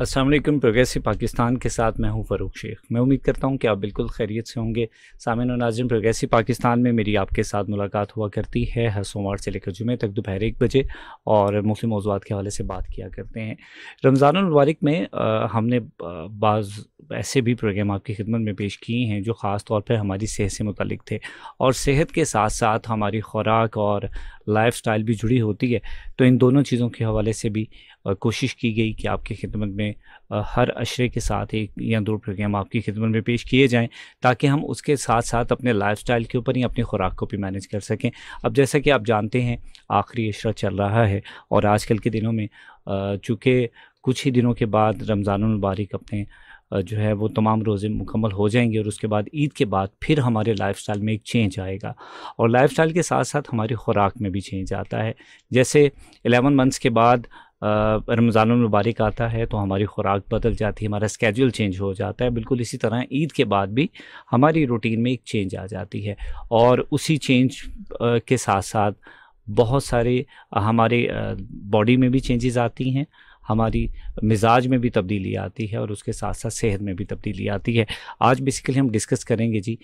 असल प्रोग्रेसिव पाकिस्तान के साथ मैं हूं फ़रूक शेख मैं उम्मीद करता हूं कि आप बिल्कुल खैरियत से होंगे सामिन और नाजिम प्रोग्रेसिव पाकिस्तान में मेरी आपके साथ मुलाकात हुआ करती है हर सोमवार से लेकर जुमे तक दोपहर एक बजे और मुख्य मौजूद के हवाले से बात किया करते हैं रमज़ानमबारक में आ, हमने बाज़ ऐसे भी प्रोग्राम आपकी खिदमत में पेश किए हैं जो ख़ास तौर पर हमारी सेहत से मुतलिक थे और सेहत के साथ साथ हमारी खुराक और लाइफ भी जुड़ी होती है तो इन दोनों चीज़ों के हवाले से भी कोशिश की गई कि आपकी खिदमत में हर अशरे के साथ एक या दो प्रोग्राम आपकी खिदमत में पेश किए जाएँ ताकि हम उसके साथ साथ अपने लाइफ के ऊपर ही अपनी खुराक को भी मैनेज कर सकें अब जैसा कि आप जानते हैं आखिरी अशरा चल रहा है और आजकल के दिनों में चूँकि कुछ ही दिनों के बाद रमज़ान मुबारक अपने जो है वो तमाम रोज़े मुकम्मल हो जाएंगे और उसके बाद ईद के बाद फिर हमारे लाइफस्टाइल में एक चेंज आएगा और लाइफस्टाइल के साथ साथ हमारी खुराक में भी चेंज आता है जैसे एलेवन मंथ्स के बाद रमज़ान मुबारक आता है तो हमारी खुराक बदल जाती है हमारा स्केड्यूल चेंज हो जाता है बिल्कुल इसी तरह ईद के बाद भी हमारी रूटीन में एक चेंज आ जाती है और उसी चेंज के साथ साथ बहुत सारे हमारे बॉडी में भी चेंजेस आती हैं हमारी मिजाज में भी तब्दीली आती है और उसके साथ साथ सेहत में भी तब्दीली आती है आज बेसिकली हम डिस्कस करेंगे जी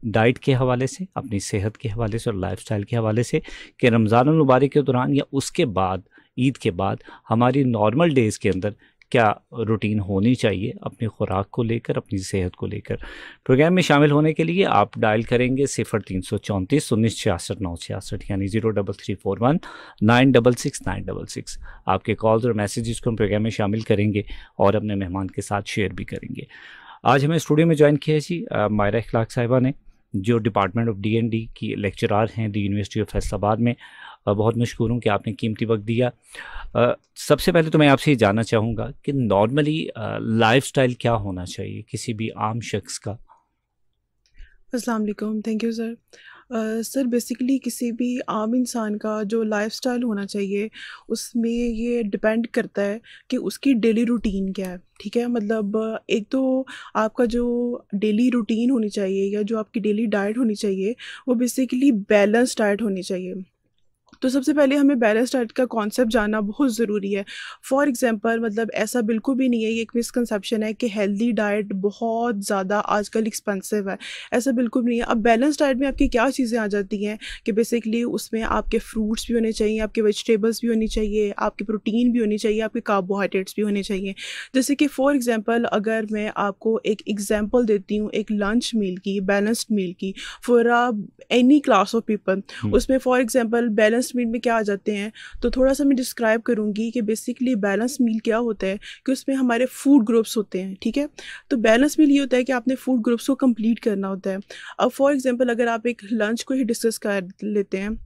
डाइट के हवाले से अपनी सेहत के हवाले से और लाइफ के हवाले से कि रमज़ान मुबारक के दौरान या उसके बाद ईद के बाद हमारी नॉर्मल डेज़ के अंदर क्या रूटीन होनी चाहिए अपनी खुराक को लेकर अपनी सेहत को लेकर प्रोग्राम में शामिल होने के लिए आप डायल करेंगे सिफर तीन सौ चौंतीस उन्नीस छियासठ नौ छियासठ यानी zero double three four one nine double six nine double six आपके कॉल्स और मैसेजेस को हम प्रोग्राम में शामिल करेंगे और अपने मेहमान के साथ शेयर भी करेंगे आज हमें स्टूडियो में ज्वाइन किया है जी मायरा इखलाक साहिबा ने जो डिपार्टमेंट ऑफ डी की लेक्चरार हैं दी यूनिवर्सिटी ऑफ फैसलाबाद में बहुत मशहूर हूँ कि आपने कीमती वक्त दिया सबसे पहले तो मैं आपसे ये जानना चाहूँगा कि नॉर्मली लाइफ स्टाइल क्या होना चाहिए किसी भी आम शख्स का Aslam thank you sir sir basically किसी भी आम इंसान का जो लाइफस्टाइल होना चाहिए उसमें ये डिपेंड करता है कि उसकी डेली रूटीन क्या है ठीक है मतलब एक तो आपका जो डेली रूटीन होनी चाहिए या जो आपकी डेली डाइट होनी चाहिए वो बेसिकली बैलेंस डाइट होनी चाहिए तो सबसे पहले हमें बैलेंस डाइट का कॉन्सेप्ट जानना बहुत ज़रूरी है फॉर एग्ज़ाम्पल मतलब ऐसा बिल्कुल भी नहीं है ये एक मिसकनसेप्शन है कि हेल्दी डाइट बहुत ज़्यादा आजकल एक्सपेंसिव है ऐसा बिल्कुल नहीं है अब बैलेंस डाइट में आपकी क्या चीज़ें आ जाती हैं कि बेसिकली उसमें आपके फ्रूट्स भी होने चाहिए आपके वेजिटेबल्स भी होनी चाहिए आपकी प्रोटीन भी होनी चाहिए आपके कार्बोहाइड्रेट्स भी होने चाहिए जैसे कि फॉर एग्ज़ाम्पल अगर मैं आपको एक एग्ज़ाम्पल देती हूँ एक लंच मील की बैलेंस्ड मील की for any class of people उसमें फॉर एग्ज़ाम्पल बैलेंस मीट में क्या आ जाते हैं तो थोड़ा सा मैं डिस्क्राइब करूँगी कि बेसिकली बैलेंस मील क्या होता है कि उसमें हमारे फूड ग्रुप्स होते हैं ठीक है तो बैलेंस मील ये होता है कि आपने फूड ग्रुप्स को कम्प्लीट करना होता है अब फॉर एग्ज़ाम्पल अगर आप एक लंच को ही डिस्कस कर लेते हैं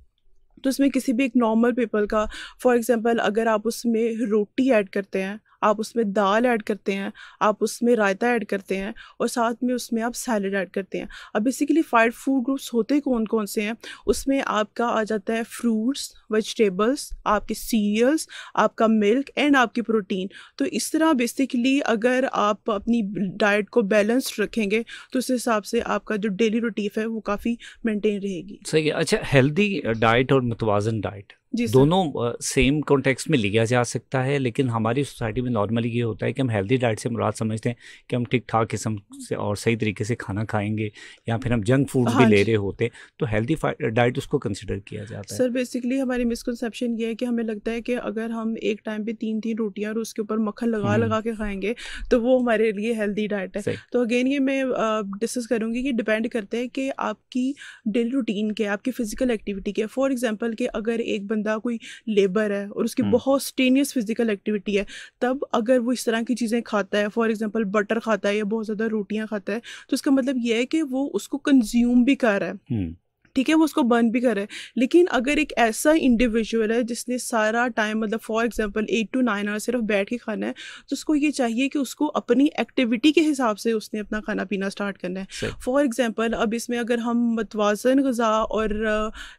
तो उसमें किसी भी एक नॉर्मल पीपल का फॉर एग्जांपल अगर आप उसमें रोटी ऐड करते हैं आप उसमें दाल ऐड करते हैं आप उसमें रायता ऐड करते हैं और साथ में उसमें आप सैलड ऐड करते हैं अब बेसिकली फाइव फूड ग्रुप्स होते कौन कौन से हैं उसमें आपका आ जाता है फ्रूट्स वेजिटेबल्स आपके सीरियल्स आपका मिल्क एंड आपकी प्रोटीन तो इस तरह बेसिकली अगर आप अपनी डाइट को बैलेंस्ड रखेंगे तो उस हिसाब से आपका जो डेली रूटीफ है वो काफ़ी मेनटेन रहेगी सही है अच्छा हेल्दी डाइट और मतवाजन डाइट जी दोनों सेम कॉन्टेक्स्ट में लिया जा सकता है लेकिन हमारी सोसाइटी में नॉर्मली ये होता है कि हम हेल्दी डाइट से मुराद समझते हैं कि हम ठीक ठाक किस्म से और सही तरीके से खाना खाएंगे या फिर हम जंक फूड हाँ भी ले रहे होते हैं तो हेल्दी डाइट उसको कंसिडर किया जाता है सर बेसिकली हमारी मिसकनसेप्शन ये है कि हमें लगता है कि अगर हम एक टाइम पर तीन तीन रोटियाँ और उसके ऊपर मक्खन लगा हम्म। लगा के खाएंगे तो वो हमारे लिए हेल्दी डाइट है तो अगेन ये मैं डिस्कस करूँगी कि डिपेंड करते हैं कि आपकी डेली रूटीन के आपकी फ़िज़िकल एक्टिविटी के फॉर एग्ज़ाम्पल कि अगर एक बंदा कोई लेबर है और उसकी हम्म। बहुत स्टेनियस फिजिकल एक्टिविटी है तब अगर वो इस तरह की चीज़ें खाता है फॉर एग्जाम्पल बटर खाता है या बहुत ज़्यादा रोटियाँ खाता है तो इसका मतलब यह है कि वो उसको कंज्यूम भी कर रहा है हम्म। ठीक है वो उसको बर्न भी करे लेकिन अगर एक ऐसा इंडिविजुअल है जिसने सारा टाइम मतलब for example eight to nine hour सिर्फ बैठ के खाना है तो उसको ये चाहिए कि उसको अपनी एक्टिविटी के हिसाब से उसने अपना खाना पीना स्टार्ट करना है फॉर एग्जाम्पल अब इसमें अगर हम मतवाजन गज़ा और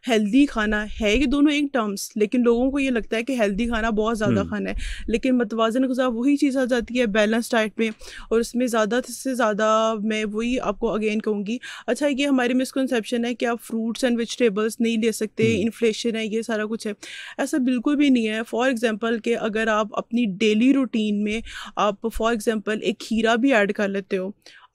हेल्दी खाना है ये दोनों एक टर्म्स लेकिन लोगों को ये लगता है कि हेल्दी खाना बहुत ज़्यादा hmm. खाना है लेकिन मतवाजन गज़ा वही चीज़ आ जाती है बैलेंस डाइट में और उसमें ज़्यादा से ज़्यादा मैं वही आपको अगेन कहूँगी अच्छा ये हमारी मिसकनसेप्शन है कि आप फ्रूट फ्रूट्स एंड वेजिटेबल्स नहीं ले सकते इन्फ्लेशन हम्म। है ये सारा कुछ है ऐसा बिल्कुल भी नहीं है फॉर एग्जांपल कि अगर आप अपनी डेली रूटीन में आप फॉर एग्जांपल एक खीरा भी ऐड कर लेते हो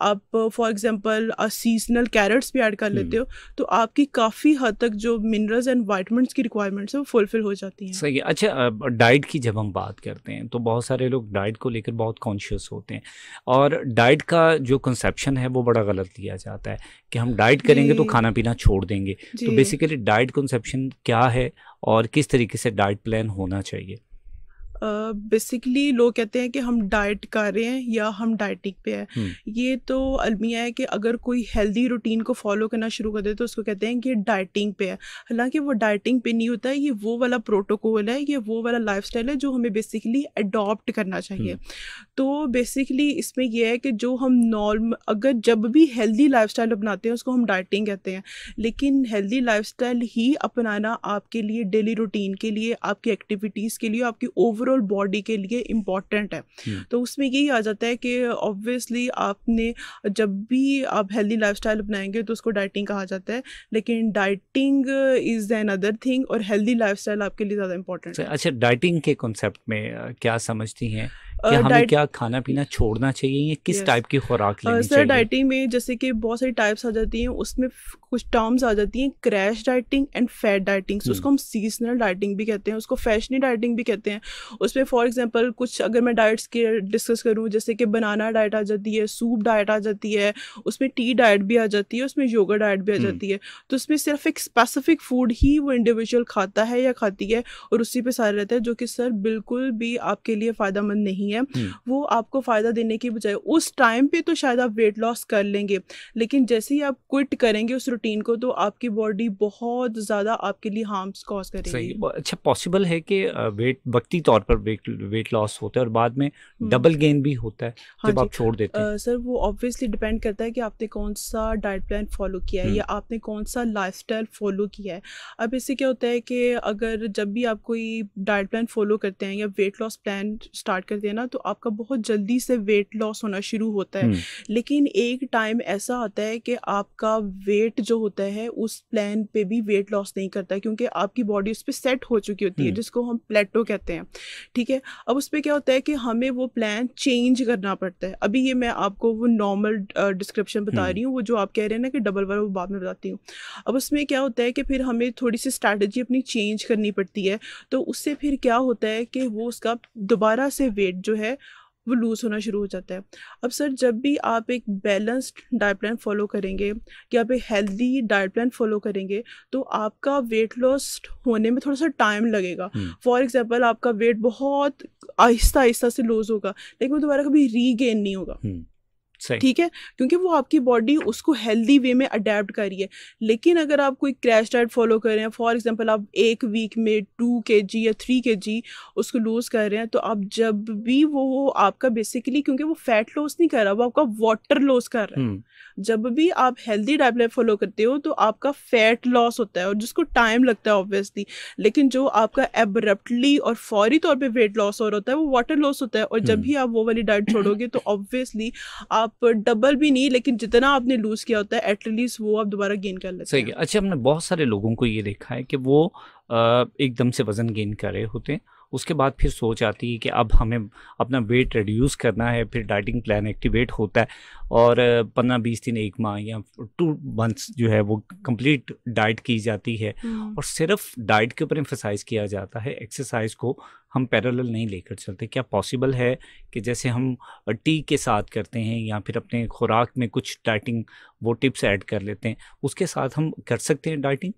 आप फॉर एग्जांपल सीजनल कैरेट्स भी ऐड कर hmm. लेते हो तो आपकी काफ़ी हद तक जो मिनरल्स एंड वाइटमिनस की रिक्वायरमेंट्स है वो फुलफिल हो जाती हैं सही है अच्छा डाइट की जब हम बात करते हैं तो बहुत सारे लोग डाइट को लेकर बहुत कॉन्शियस होते हैं और डाइट का जो कंसेप्शन है वो बड़ा गलत लिया जाता है कि हम डाइट करेंगे तो खाना पीना छोड़ देंगे तो बेसिकली डाइट कंसेप्शन क्या है और किस तरीके से डाइट प्लान होना चाहिए बेसिकली uh, लोग कहते हैं कि हम डाइट कर रहे हैं या हम डाइटिंग पे हैं हम्म। ये तो अलमिया है कि अगर कोई हेल्दी रूटीन को फॉलो करना शुरू कर दे तो उसको कहते हैं कि डाइटिंग पे है हालांकि वो डाइटिंग पे नहीं होता है ये वो वाला प्रोटोकॉल है ये वो वाला लाइफ है जो हमें बेसिकली अडोप्ट करना चाहिए हम्म। तो बेसिकली इसमें यह है कि जो हम नॉर्म अगर जब भी हेल्दी लाइफ अपनाते हैं उसको हम डाइटिंग कहते हैं लेकिन हेल्दी लाइफ ही अपनाना आपके लिए डेली रूटीन के लिए आपकी एक्टिविटीज़ के लिए आपकी ओवरऑल ओवरऑल बॉडी के लिए इम्पॉर्टेंट है hmm. तो उसमें यही आ जाता है कि ऑब्वियसली आपने जब भी आप हेल्दी लाइफ अपनाएंगे तो उसको डाइटिंग कहा जाता है लेकिन dieting is another thing और हेल्दी लाइफ आपके लिए ज़्यादा इंपॉर्टेंट है अच्छा डाइटिंग के कॉन्सेप्ट में क्या समझती हैं कि uh, हमें क्या खाना पीना छोड़ना चाहिए या किस टाइप की खुराक uh, लेनी सर डाइटिंग में जैसे कि बहुत सारी टाइप्स आ जाती हैं उसमें कुछ टर्म्स आ जाती हैं crash dieting and fat dieting उसको hmm. हम सीजनल डाइटिंग भी कहते हैं उसको फैशनी डाइटिंग भी कहते हैं उसमें फॉर एग्जाम्पल कुछ अगर मैं डाइट्स की डिस्कस करूँ जैसे कि बनाना डाइट आ जाती है सूप डाइट आ जाती है उसमें टी डाइट भी आ जाती है उसमें योगा डाइट भी आ hmm. जाती है तो उसमें सिर्फ एक स्पेसिफिक फूड ही वो इंडिविजुअल खाता है या खाती है और उसी पर सारे रहता है जो कि सर बिल्कुल भी आपके लिए फ़ायदा नहीं है है हम्म। वो आपको फ़ायदा देने की बजाय उस टाइम पे तो शायद आप वेट लॉस कर लेंगे लेकिन जैसे ही आप क्विट करेंगे उस रूटीन को तो आपकी बॉडी बहुत ज़्यादा आपके लिए हार्म्स कॉज करेगी अच्छा पॉसिबल है कि वेट वक्ती तौर पर वेट वेट लॉस होता है और बाद में डबल हम्म। गेन भी होता है हाँ जब आप छोड़ देते हैं सर वो ऑब्वियसली डिपेंड करता है कि आपने कौन सा डाइट प्लान फॉलो किया है हम्म। या आपने कौन सा लाइफ फॉलो किया है अब इससे क्या होता है कि अगर जब भी आप कोई डाइट प्लान फॉलो करते हैं या वेट लॉस प्लान स्टार्ट करते हैं ना तो आपका बहुत जल्दी से वेट लॉस होना शुरू होता है हम्म। लेकिन एक टाइम ऐसा आता है कि आपका वेट जो होता है उस प्लान पे भी वेट लॉस नहीं करता क्योंकि आपकी बॉडी उस पर सेट हो चुकी होती है हम्म। जिसको हम प्लेटो कहते हैं ठीक है अब उस पर क्या होता है कि हमें वो प्लान चेंज करना पड़ता है अभी ये मैं आपको वो नॉर्मल डिस्क्रिप्शन बता हम्म। रही हूँ वो जो आप कह रहे हैं ना कि डबल वर्क वो बाद में बताती हूँ अब उसमें क्या होता है कि फिर हमें थोड़ी सी स्ट्रैटेजी अपनी चेंज करनी पड़ती है तो उससे फिर क्या होता है कि वो उसका दोबारा से वेट जो है वो लूज़ होना शुरू हो जाता है अब सर जब भी आप एक बैलेंस्ड डाइट प्लान फॉलो करेंगे या आप एक हेल्दी डाइट प्लान फॉलो करेंगे तो आपका वेट लॉस होने में थोड़ा सा टाइम लगेगा फॉर एग्ज़ाम्पल हम्म। आपका वेट बहुत आहिस्ता आहिस्ता से लूज़ होगा लेकिन वो दोबारा कभी रीगेन नहीं होगा हम्म। ठीक है क्योंकि वो आपकी बॉडी उसको हेल्दी वे में अडेप्ट कर रही है लेकिन अगर आप कोई क्रैश डाइट फॉलो कर रहे हैं फॉर एग्जांपल आप एक वीक में टू के जी या थ्री के जी उसको लूज़ कर रहे हैं तो आप जब भी वो आपका बेसिकली क्योंकि वो फैट लॉस नहीं कर रहा वो आपका वाटर लॉस कर रहा है हम्म। जब भी आप हेल्दी डाइट फॉलो करते हो तो आपका फैट लॉस होता है और जिसको टाइम लगता है ऑब्वियसली लेकिन जो आपका एब्रप्टली और फौरी तौर पर वेट लॉस हो रहा होता है वो वाटर लॉस होता है और जब हम्म। भी आप वो वाली डाइट छोड़ोगे तो ऑब्वियसली आप आप डबल भी नहीं लेकिन जितना आपने लूज किया होता है एटलीस्ट वो आप दोबारा गेन कर लेते सही है अच्छा हमने बहुत सारे लोगों को ये देखा है कि वो एकदम से वज़न गेन कर रहे होते हैं उसके बाद फिर सोच आती है कि अब हमें अपना वेट रिड्यूस करना है फिर डाइटिंग प्लान एक्टिवेट होता है और पंद्रह बीस दिन एक माह या टू मंथ्स जो है वो कंप्लीट डाइट की जाती है हम्म। और सिर्फ डाइट के ऊपर एम्फोसाइज किया जाता है एक्सरसाइज को हम पैरेलल नहीं लेकर चलते क्या पॉसिबल है कि जैसे हम टी के साथ करते हैं या फिर अपने खुराक में कुछ डाइटिंग वो टिप्स ऐड कर लेते हैं उसके साथ हम कर सकते हैं डाइटिंग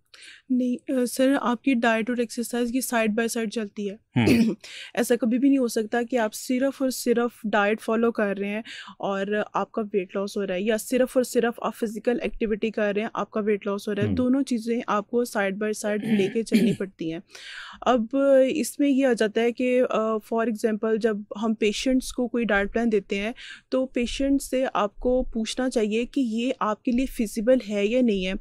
नहीं सर आपकी डाइट और एक्सरसाइज की साइड बाय साइड चलती है ऐसा कभी भी नहीं हो सकता कि आप सिर्फ और सिर्फ डाइट फॉलो कर रहे हैं और आपका वेट लॉस हो रहा है या सिर्फ और सिर्फ आप फिजिकल एक्टिविटी कर रहे हैं आपका वेट लॉस हो रहा है दोनों चीज़ें आपको साइड बाय साइड लेके चलनी पड़ती हैं अब इसमें यह आ जाता है है कि फॉर एग्जांपल एग्ज़ाम्पल जब हम पेशेंट्स को कोई डाइट प्लान देते हैं तो पेशेंट से आपको पूछना चाहिए कि ये आपके लिए फिजिबल है या नहीं है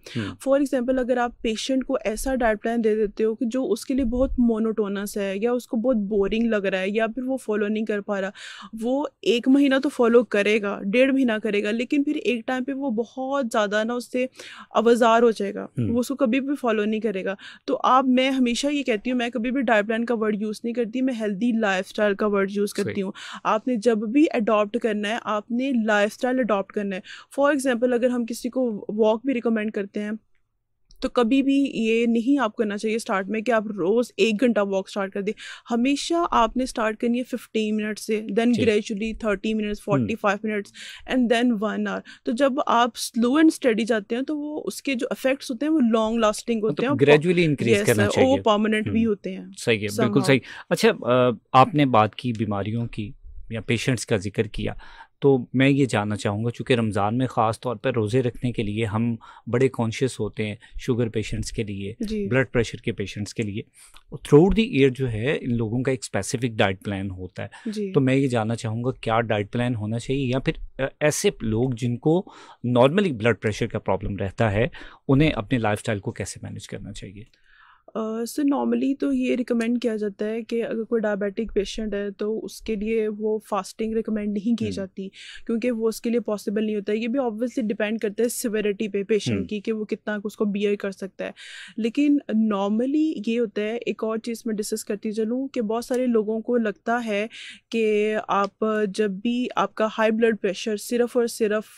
फॉर एग्ज़ाम्पल हम्म। अगर आप पेशेंट को ऐसा डाइट प्लान दे देते हो कि जो उसके लिए बहुत मोनोटोनस है या उसको बहुत बोरिंग लग रहा है या फिर वो फॉलो नहीं कर पा रहा वो एक महीना तो फॉलो करेगा डेढ़ महीना करेगा लेकिन फिर एक टाइम पर वो बहुत ज़्यादा ना उससे अवजार हो जाएगा हम्म। वो उसको कभी भी फॉलो नहीं करेगा तो आप मैं हमेशा ये कहती हूँ मैं कभी भी डाइट प्लान का वर्ड यूज़ नहीं करती करती मैं हेल्दी स्टाइल का वर्ड यूज़ करती हूँ आपने जब भी अडोप्ट करना है आपने स्टाइल अडॉप्ट करना है फॉर एग्जाम्पल अगर हम किसी को वॉक भी रिकमेंड करते हैं तो कभी भी ये नहीं आप करना चाहिए स्टार्ट में कि आप रोज़ एक घंटा वॉक स्टार्ट कर दें हमेशा आपने स्टार्ट करनी है फिफ्टीन मिनट से then gradually thirty minutes forty five minutes and then one hour तो जब आप स्लो एंड स्टडी जाते हैं तो वो उसके जो इफेक्ट्स होते हैं वो लॉन्ग मतलब लास्टिंग होते हैं ग्रेजुअली इंक्रीज करना चाहिए वो परमानेंट भी हम्म। होते हैं सही है बिल्कुल सही अच्छा आपने बात की बीमारियों की या पेशेंट्स का जिक्र किया तो मैं ये जानना चाहूँगा चूँकि रमज़ान में ख़ास तौर पर रोज़े रखने के लिए हम बड़े कॉन्शियस होते हैं शुगर पेशेंट्स के लिए ब्लड प्रेशर के पेशेंट्स के लिए थ्रू आउट द ईयर जो है इन लोगों का एक स्पेसिफिक डाइट प्लान होता है तो मैं ये जानना चाहूँगा क्या डाइट प्लान होना चाहिए या फिर ऐसे लोग जिनको नॉर्मली ब्लड प्रेशर का प्रॉब्लम रहता है उन्हें अपने लाइफ को कैसे मैनेज करना चाहिए सर uh, नॉर्मली so तो ये रिकमेंड किया जाता है कि अगर कोई डायबिटिक पेशेंट है तो उसके लिए वो फास्टिंग रिकमेंड नहीं की जाती क्योंकि वो उसके लिए पॉसिबल नहीं होता है ये भी ऑब्वियसली डिपेंड करता है सिवेरिटी पे पेशेंट की कि वो कितना उसको बियर कर सकता है लेकिन नॉर्मली ये होता है एक और चीज़ मैं डिस्कस करती चलूँ कि बहुत सारे लोगों को लगता है कि आप जब भी आपका हाई ब्लड प्रेशर सिर्फ और सिर्फ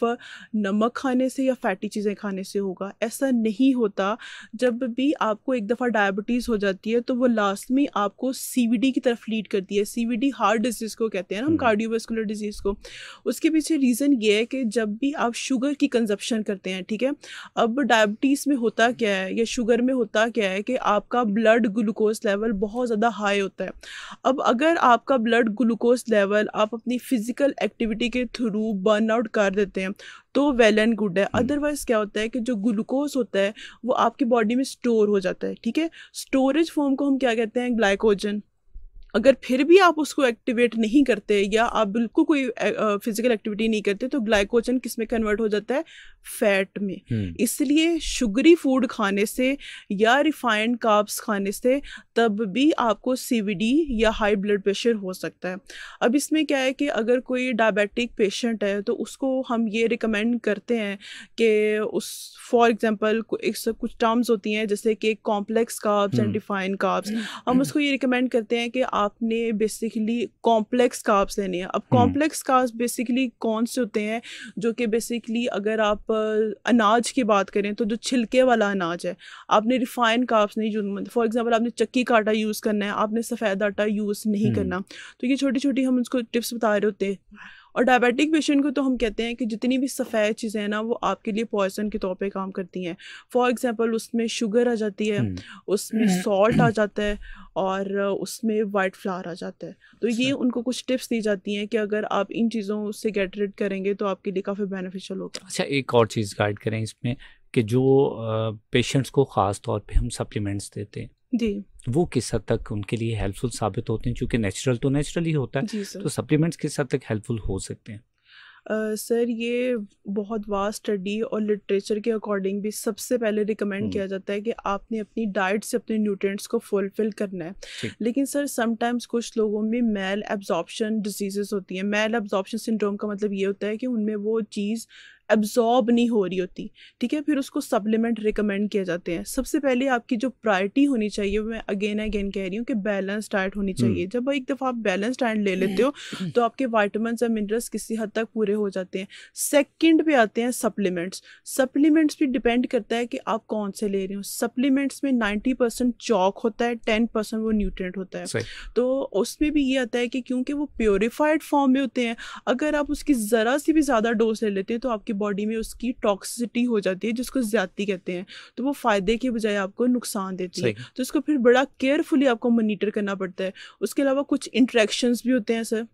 नमक खाने से या फैटी चीज़ें खाने से होगा ऐसा नहीं होता जब भी आपको एक दफ़ा डायबिटीज़ हो जाती है तो वो लास्ट में आपको सीवीडी की तरफ लीड करती है सीवीडी हार्ट डिजीज़ को कहते हैं ना हम कार्डियोवेस्कुलर हम्म। डिजीज़ को उसके पीछे रीज़न ये है कि जब भी आप शुगर की कंजप्शन करते हैं ठीक है अब डायबिटीज़ में होता क्या है या शुगर में होता क्या है कि आपका ब्लड ग्लूकोज लेवल बहुत ज़्यादा हाई होता है अब अगर आपका ब्लड ग्लूकोज लेवल आप अपनी फ़िज़िकल एक्टिविटी के थ्रू बर्न आउट कर देते हैं तो वेल एंड गुड है अदरवाइज हम्म। क्या होता है कि जो ग्लूकोज होता है वो आपकी बॉडी में स्टोर हो जाता है ठीक है स्टोरेज फॉर्म को हम क्या कहते हैं ग्लाइकोजन अगर फिर भी आप उसको एक्टिवेट नहीं करते या आप बिल्कुल कोई फिजिकल एक्टिविटी नहीं करते तो ग्लाइकोजन किस में कन्वर्ट हो जाता है फैट में हम्म। इसलिए शुगरी फूड खाने से या रिफाइंड काब्स खाने से तब भी आपको सी या हाई ब्लड प्रेशर हो सकता है अब इसमें क्या है कि अगर कोई डायबिटिक पेशेंट है तो उसको हम ये रिकमेंड करते हैं कि उस फॉर एग्जांपल कुछ टर्म्स होती हैं जैसे कि complex carbs and define hmm. Carbs hmm. हम उसको ये रिकमेंड करते हैं कि आपने बेसिकली कॉम्प्लेक्स काब्स लेने हैं अब कॉम्प्लेक्स काब्स बेसिकली कौन से होते हैं जो कि बेसिकली अगर आप अनाज की बात करें तो जो छिलके वाला अनाज है आपने रिफाइन काप्स नहीं यूज फॉर एग्जांपल आपने चक्की का आटा यूज़ करना है आपने सफ़ेद आटा यूज़ नहीं करना तो ये छोटी छोटी हम उसको टिप्स बता रहे होते हैं और डायबिटिक पेशेंट को तो हम कहते हैं कि जितनी भी सफ़ेद चीज़ें हैं ना वो आपके लिए पॉइजन के तौर पर काम करती हैं फॉर एग्ज़ाम्पल उसमें शुगर आ जाती है हम्म। उसमें सॉल्ट हम्म। आ हम्म। जाता है और उसमें वाइट फ्लावर आ जाता है तो ये अच्छा। उनको कुछ टिप्स दी जाती हैं कि अगर आप इन चीज़ों से गेट रेड करेंगे तो आपके लिए काफ़ी बेनिफिशियल होगा अच्छा एक और चीज़ गाइड करें इसमें कि जो पेशेंट्स को ख़ास तौर पे हम सप्लीमेंट्स देते हैं जी वो किस हद तक उनके लिए हेल्पफुल साबित होते हैं क्योंकि नेचुरल तो नेचुरल ही होता है तो सप्लीमेंट्स किस हद तक हेल्पफुल हो सकते हैं सर uh, ये बहुत वास्ट स्टडी और लिटरेचर के अकॉर्डिंग भी सबसे पहले रिकमेंड हम्म। किया जाता है कि आपने अपनी डाइट से अपने न्यूट्रिएंट्स को फुलफिल करना है लेकिन सर समटाइम्स कुछ लोगों में मेल एब्जॉर्प्शन डिजीज़ होती हैं मेल एब्जॉर्प्शन सिंड्रोम का मतलब ये होता है कि उनमें वो चीज़ एब्जॉर्ब नहीं हो रही होती ठीक है फिर उसको सप्लीमेंट रिकमेंड किए जाते हैं सबसे पहले आपकी जो प्रायोरिटी होनी चाहिए मैं अगेन अगेन कह रही हूँ कि बैलेंस डाइट होनी हम्म। चाहिए जब एक दफ़ा आप बैलेंस डाइट ले लेते हो हम्म। तो आपके वाइटमिन और मिनरल्स किसी हद तक पूरे हो जाते हैं सेकेंड पे आते हैं सप्लीमेंट्स सप्लीमेंट्स भी डिपेंड करता है कि आप कौन से ले रहे हो सप्लीमेंट्स में नाइन्टी परसेंट चौक होता है टेन परसेंट वो न्यूट्रेंट होता है तो उसमें भी ये आता है कि क्योंकि वो प्योरीफाइड फॉर्म में होते हैं अगर आप उसकी ज़रा सी भी ज़्यादा डोज ले लेते हैं तो आपकी बॉडी में उसकी टॉक्सिसिटी हो जाती है जिसको ज्यादा कहते हैं तो वो फ़ायदे के बजाय आपको नुकसान देती है तो इसको फिर बड़ा केयरफुली आपको मोनिटर करना पड़ता है उसके अलावा कुछ इंट्रैक्शन भी होते हैं सर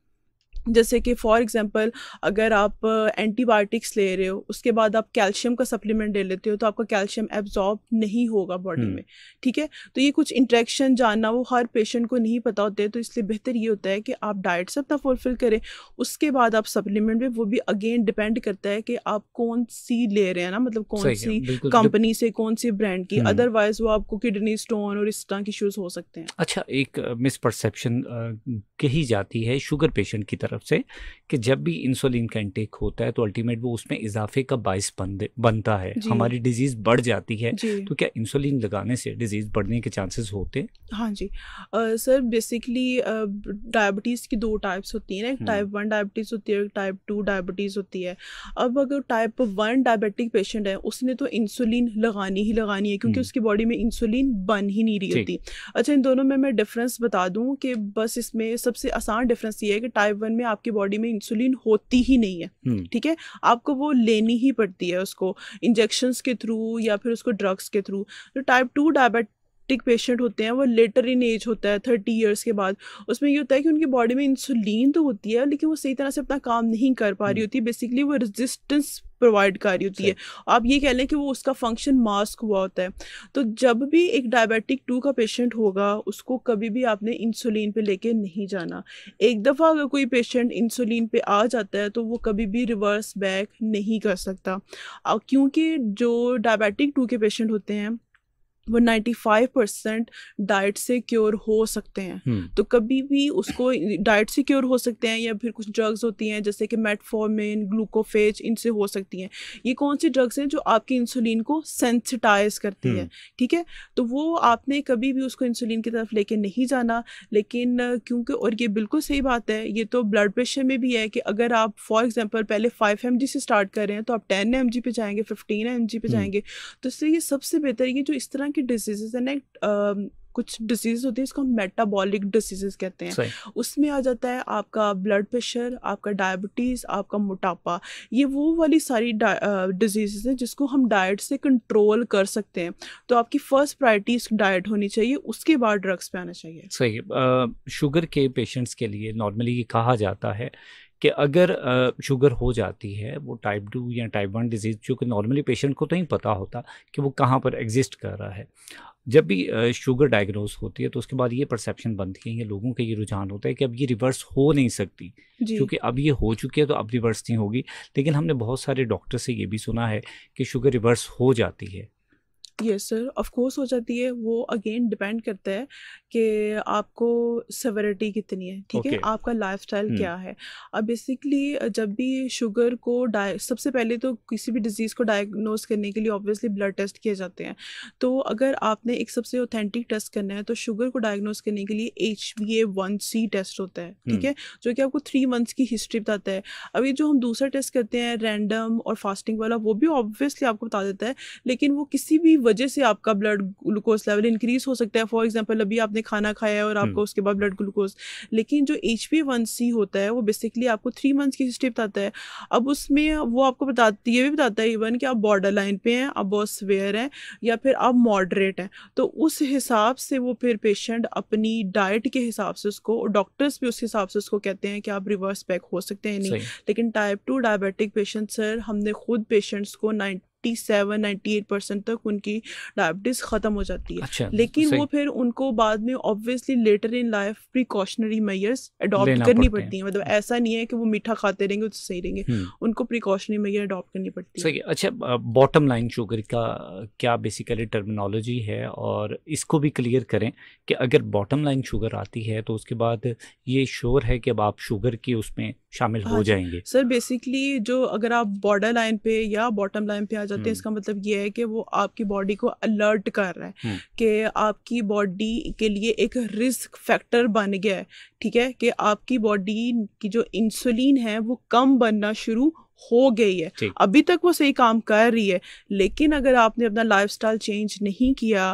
जैसे कि फॉर एग्जांपल अगर आप एंटीबायोटिक्स ले रहे हो उसके बाद आप कैल्शियम का सप्लीमेंट ले लेते हो तो आपका कैल्शियम एब्जॉर्ब नहीं होगा बॉडी हम्म। में ठीक है तो ये कुछ इंट्रैक्शन जानना वो हर पेशेंट को नहीं पता होते तो इसलिए बेहतर ये होता है कि आप डाइट से अपना फुलफिल करें उसके बाद आप सप्लीमेंट में वो भी अगेन डिपेंड करता है कि आप कौन सी ले रहे हैं ना मतलब कौन सी कंपनी से कौन सी ब्रांड की अदरवाइज हम्म। वो आपको किडनी स्टोन और इस तरह के इशूज़ हो सकते हैं अच्छा एक मिसपरसेप्शन कही जाती है शुगर पेशेंट की तरफ तरफ से कि जब भी इंसुलिन का इंटेक होता है तो अल्टीमेट वो उसमें इजाफे का बायस बन, बनता है हमारी डिजीज़ बढ़ जाती है तो क्या इंसुलिन लगाने से डिजीज़ बढ़ने के चांसेस होते हैं हाँ जी सर बेसिकली डायबिटीज़ की दो टाइप्स होती है ना एक टाइप वन डायबिटीज़ होती है टाइप टू डायबिटीज़ होती है अब अगर टाइप वन डायबिटिक पेशेंट है उसने तो इंसुलिन लगानी ही लगानी है क्योंकि उसकी बॉडी में इंसुलिन बन ही नहीं रही होती अच्छा इन दोनों में मैं डिफरेंस बता दूं कि बस इसमें सबसे आसान डिफरेंस ये है कि टाइप वन में आपकी बॉडी में इंसुलिन होती ही नहीं है हम्म। ठीक है आपको वो लेनी ही पड़ती है उसको इंजेक्शन के थ्रू या फिर उसको ड्रग्स के थ्रू जो टाइप टू डायबेट डायबिटिक पेशेंट होते हैं वो लेटर इन एज होता है थर्टी ईयर्स के बाद उसमें ये होता है कि उनकी बॉडी में इंसुलिन तो होती है लेकिन वो सही तरह से अपना काम नहीं कर पा रही हम्म। होती बेसिकली वो रेजिस्टेंस प्रोवाइड कर रही होती है आप ये कह लें कि वो उसका फंक्शन मास्क हुआ होता है तो जब भी एक डायबिटिक टू का पेशेंट होगा उसको कभी भी आपने इंसुलिन पे लेके नहीं जाना एक दफ़ा अगर कोई पेशेंट इंसुलिन पे आ जाता है तो वो कभी भी रिवर्स बैक नहीं कर सकता क्योंकि जो डायबिटिक टू के पेशेंट होते हैं वो नाइन्टी फाइव परसेंट डाइट से क्योर हो सकते हैं hmm. तो कभी भी उसको डाइट से क्योर हो सकते हैं या फिर कुछ ड्रग्स होती हैं जैसे कि मेटफॉर्मिन ग्लूकोफेज इनसे हो सकती हैं ये कौन सी ड्रग्स हैं जो आपकी इंसुलिन को सेंसिटाइज करती hmm. है हम्म। ठीक है तो वो आपने कभी भी उसको इंसुलिन की तरफ लेके नहीं जाना लेकिन क्योंकि और ये बिल्कुल सही बात है ये तो ब्लड प्रेशर में भी है कि अगर आप फॉर एग्जाम्पल पहले फाइव एम से स्टार्ट कर रहे हैं तो आप टेन एम पे जाएंगे फिफ्टीन एम पे हम्म। जाएंगे तो इससे ये सबसे बेहतर ये जो इस तरह कि डिजीजेज है ना कुछ डिजीज होती है इसको मेटाबॉलिक डिजीजेज कहते हैं उसमें आ जाता है आपका ब्लड प्रेशर आपका डायबिटीज़ आपका मोटापा ये वो वाली सारी डिजीज़ हैं जिसको हम डाइट से कंट्रोल कर सकते हैं तो आपकी फर्स्ट प्रायोरिटी डाइट होनी चाहिए उसके बाद ड्रग्स पे आना चाहिए सही शुगर के पेशेंट्स के लिए नॉर्मली ये कहा जाता है कि अगर शुगर हो जाती है वो टाइप टू या टाइप वन डिजीज़ जो कि नॉर्मली पेशेंट को तो नहीं पता होता कि वो कहाँ पर एग्जिस्ट कर रहा है जब भी शुगर डायग्नोज होती है तो उसके बाद ये परसेप्शन बनती है ये लोगों का ये रुझान होता है कि अब ये रिवर्स हो नहीं सकती क्योंकि अब ये हो चुकी है तो अब रिवर्स नहीं होगी लेकिन हमने बहुत सारे डॉक्टर से ये भी सुना है कि शुगर रिवर्स हो जाती है यस सर ऑफ कोर्स हो जाती है वो अगेन डिपेंड करता है कि आपको सेवेरिटी कितनी है ठीक okay. है आपका hmm. क्या है अब बेसिकली जब भी शुगर को सबसे पहले तो किसी भी डिजीज़ को डायग्नोज करने के लिए ऑब्वियसली ब्लड टेस्ट किए जाते हैं तो अगर आपने एक सबसे ओथेंटिक टेस्ट करना है तो शुगर को डायग्नोज करने के लिए H B A one C test होता है ठीक hmm. है जो कि आपको थ्री मंथ्स की हिस्ट्री बताता है अभी जो हम दूसरा टेस्ट करते हैं रैंडम और फास्टिंग वाला वो भी ऑब्वियसली आपको बता देता है लेकिन वो किसी भी वजह से आपका ब्लड ग्लूकोज लेवल इंक्रीज हो सकता है फॉर एग्जाम्पल अभी आपने खाना खाया है और आपका हम्म। उसके बाद ब्लड ग्लूकोज लेकिन जो एच पी वन सी होता है वो बेसिकली आपको थ्री मंथ्स की हिस्ट्री बताता है अब उसमें वो आपको बताती ये भी बताता है इवन कि आप बॉर्डर लाइन पे हैं आप बहुत स्वेयर हैं या फिर आप मॉडरेट हैं तो उस हिसाब से वो फिर पेशेंट अपनी डाइट के हिसाब से उसको और डॉक्टर्स भी उस हिसाब से उसको कहते हैं कि आप रिवर्स पैक हो सकते हैं नहीं लेकिन type two diabetic patient sir हमने खुद पेशेंट्स को नाइन नाइन्टी एट परसेंट तक उनकी डायबिटीज खत्म हो जाती है अच्छा, लेकिन वो फिर उनको बाद में obviously later in life precautionary measures adopt करनी पड़ती हैं मतलब ऐसा नहीं है कि वो मीठा खाते रहेंगे तो सही रहेंगे हम्म। उनको प्रिकॉशनरी मेयर अडॉप्ट करनी पड़ती है अच्छा बॉटम लाइन शुगर का क्या बेसिकली टर्मिनोलॉजी है और इसको भी क्लियर करें कि अगर बॉटम लाइन शुगर आती है तो उसके बाद ये श्योर है कि अब आप शुगर की उसमें शामिल हो हाँ जाएंगे सर बेसिकली जो अगर आप बॉर्डर लाइन पे या बॉटम लाइन पे आ जाते हैं हम्म। इसका मतलब ये है कि वो आपकी बॉडी को अलर्ट कर रहा है हम्म। कि आपकी बॉडी के लिए एक रिस्क फैक्टर बन गया है ठीक है कि आपकी बॉडी की जो इंसुलिन है वो कम बनना शुरू हो गई है अभी तक वो सही काम कर रही है लेकिन अगर आपने अपना लाइफ चेंज नहीं किया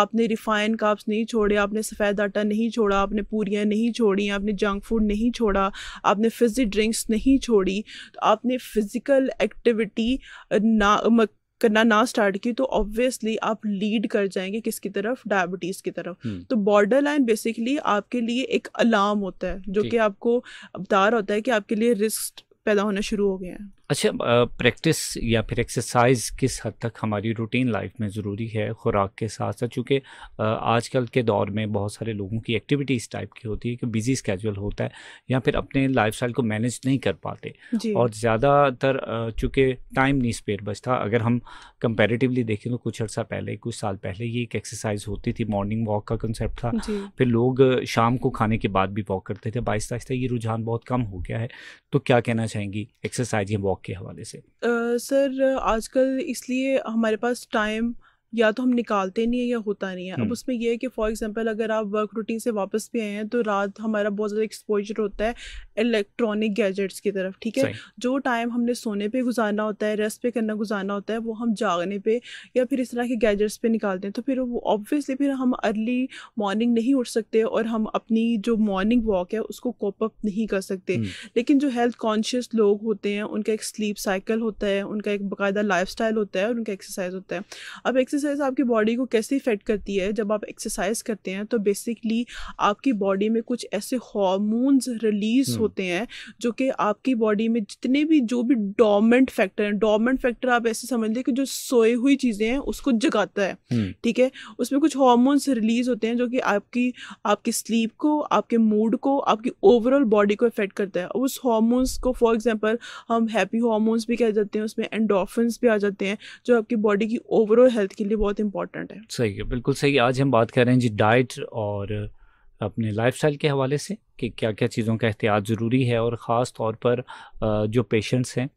आपने रिफाइन काप्स नहीं छोड़े आपने सफ़ेद आटा नहीं छोड़ा आपने पूरियाँ नहीं छोड़ी आपने जंक फूड नहीं छोड़ा आपने फिजिक ड्रिंक्स नहीं छोड़ी तो आपने फिज़िकल एक्टिविटी ना म, करना ना स्टार्ट की तो ऑब्वियसली आप लीड कर जाएंगे किसकी तरफ डायबिटीज़ की तरफ हम्म। तो बॉर्डर लाइन बेसिकली आपके लिए एक अलार्म होता है जो कि आपको बता रहा होता है कि आपके लिए रिस्क पैदा होना शुरू हो गया है अच्छा प्रैक्टिस या फिर एक्सरसाइज किस हद तक हमारी रूटीन लाइफ में ज़रूरी है ख़ुराक के साथ साथ चूँकि आजकल के दौर में बहुत सारे लोगों की एक्टिविटी इस टाइप की होती है कि बिज़ी स्केजुअल होता है या फिर अपने लाइफस्टाइल को मैनेज नहीं कर पाते और ज़्यादातर चूँकि टाइम नहीं स्पेयर बचता अगर हम कंपेरेटिवली देखें तो कुछ अर्सा पहले कुछ साल पहले ये एक एक्सरसाइज होती थी मॉर्निंग वॉक का कंसेप्ट था फिर लोग शाम को खाने के बाद भी वॉक करते थे बाईस आहिस्ता ये रुझान बहुत कम हो गया है तो क्या कहना चाहेंगी एक्सरसाइज या वॉक के हवाले से सर आजकल इसलिए हमारे पास टाइम या तो हम निकालते नहीं है या होता नहीं है अब हम्म। उसमें यह है कि फॉर एग्जाम्पल अगर आप वर्क रूटीन से वापस भी आए हैं तो रात हमारा बहुत ज़्यादा एक्सपोजर होता है इलेक्ट्रॉनिक गैजेट्स की तरफ ठीक है जो टाइम हमने सोने पर गुजारना होता है रेस्ट पे करना गुजारना होता है वो हम जागने पर या फिर इस तरह के गैजेट्स पर निकालते हैं तो फिर वो ऑब्वियसली फिर हम अर्ली मॉर्निंग नहीं उठ सकते और हम अपनी जो मॉर्निंग वॉक है उसको कॉप अप नहीं कर सकते हम्म। लेकिन जो हेल्थ कॉन्शियस लोग होते हैं उनका एक स्लीप साइकिल होता है उनका एक बाकायदा लाइफ होता है और उनका एक्सरसाइज होता है अब एक्सरसाइज एक्सरसाइज आपकी बॉडी को कैसे इफेक्ट करती है जब आप एक्सरसाइज करते हैं तो बेसिकली आपकी बॉडी में कुछ ऐसे हॉर्मोन्स रिलीज होते हैं जो कि आपकी बॉडी में जितने भी जो भी डोमेंट फैक्टर हैं डोमेंट फैक्टर आप ऐसे समझ लें कि जो सोए हुई चीज़ें हैं उसको जगाता है हम्म। ठीक है उसमें कुछ हॉर्मोन्स रिलीज होते हैं जो कि आपकी आपकी स्लीप को आपके मूड को आपकी ओवरऑल बॉडी को इफेक्ट करता है उस हॉर्मोन्स को फॉर एग्जाम्पल हम हैप्पी हॉर्मोन्स भी कह जाते हैं उसमें एंडोफिन भी आ जाते हैं जो आपकी बॉडी की ओवरऑल हेल्थ के लिए लिए बहुत इंपॉर्टेंट है सही है बिल्कुल सही आज हम बात कर रहे हैं जी डाइट और अपने लाइफस्टाइल के हवाले से कि क्या क्या चीज़ों का एहतियात ज़रूरी है और ख़ास तौर पर जो पेशेंट्स हैं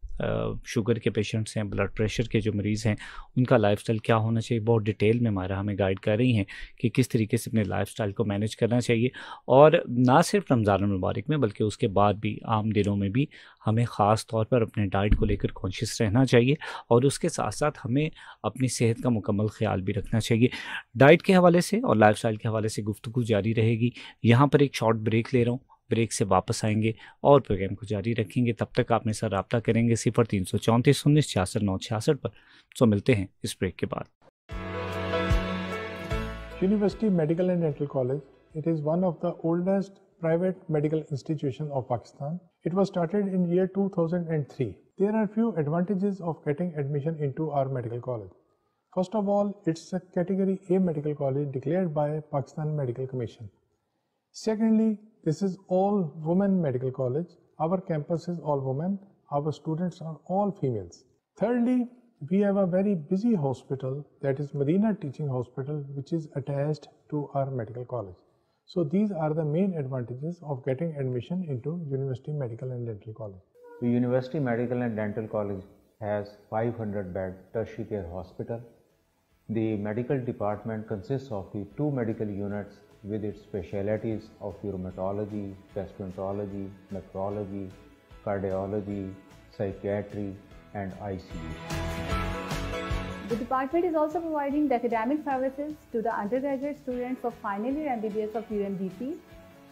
शुगर के पेशेंट्स हैं ब्लड प्रेशर के जो मरीज़ हैं उनका लाइफ क्या होना चाहिए बहुत डिटेल में हमारा हमें गाइड कर रही हैं कि किस तरीके से अपने लाइफ को मैनेज करना चाहिए और ना सिर्फ रमज़ान मुबारक में बल्कि उसके बाद भी आम दिनों में भी हमें ख़ास तौर पर अपने डाइट को लेकर कॉन्शियस रहना चाहिए और उसके साथ साथ हमें अपनी सेहत का मुकम्मल ख्याल भी रखना चाहिए डाइट के हवाले से और लाइफ के हवाले से गुफ्तु जारी रहेगी यहाँ पर एक शॉर्ट ब्रेक ले रहा हूँ ब्रेक से वापस आएंगे और प्रोग्राम को जारी रखेंगे तब तक आप मेरे साथ रबता करेंगे सिफर तीन सौ चौंतीस उन्नीस छियासठ नौ छियासठ पर सो मिलते हैं इस ब्रेक के बाद university medical and dental college it is one of the oldest private medical institution of Pakistan it was started in year two thousand and three there are few advantages of getting admission into our medical college first of all it's category A medical college declared by Pakistan medical commission secondly This is all women medical college. Our campus is all women. Our students are all females. Thirdly, we have a very busy hospital that is Medina Teaching Hospital which is attached to our medical college. So these are the main advantages of getting admission into University Medical and Dental College. The University Medical and Dental College has 500 bed tertiary care hospital. The medical department consists of the two medical units with its specialities of rheumatology, gastroenterology, nephrology, cardiology, psychiatry, and ICU. The department is also providing the academic services to the undergraduate students of final year MBBS of UMBC.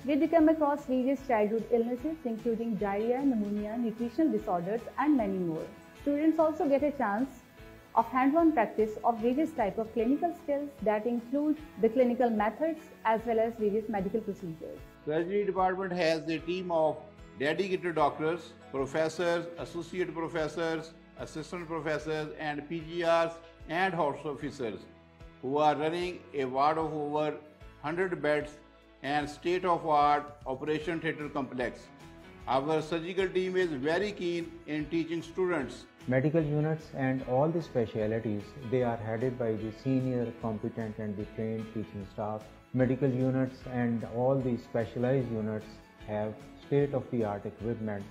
They come across various childhood illnesses including diarrhea, pneumonia, nutritional disorders and many more. Students also get a chance of hands-on practice of various type of clinical skills that include the clinical methods as well as various medical procedures. Surgery department has a team of dedicated doctors, professors, associate professors, assistant professors and PGRs and house officers who are running a ward of over 100 beds and state-of-art operation theatre complex. Our surgical team is very keen in teaching students. Medical units and all the specialities, they are headed by the senior, competent and the trained teaching staff. Medical units and all the specialized units have state-of-the-art equipment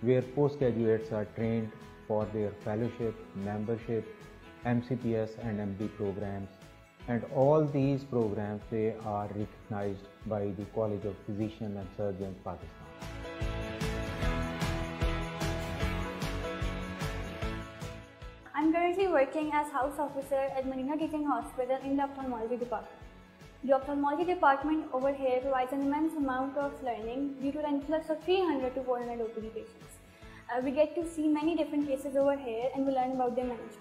where postgraduates are trained for their fellowship, membership, MCPS and MD programs. And all these programs, they are recognized by the College of Physicians and Surgeons Pakistan. I'm currently working as house officer at Marina Teaching Hospital in the ophthalmology department. The ophthalmology department over here provides an immense amount of learning due to the influx of 300 to 400 OPD patients. Uh, we get to see many different cases over here and we learn about their management.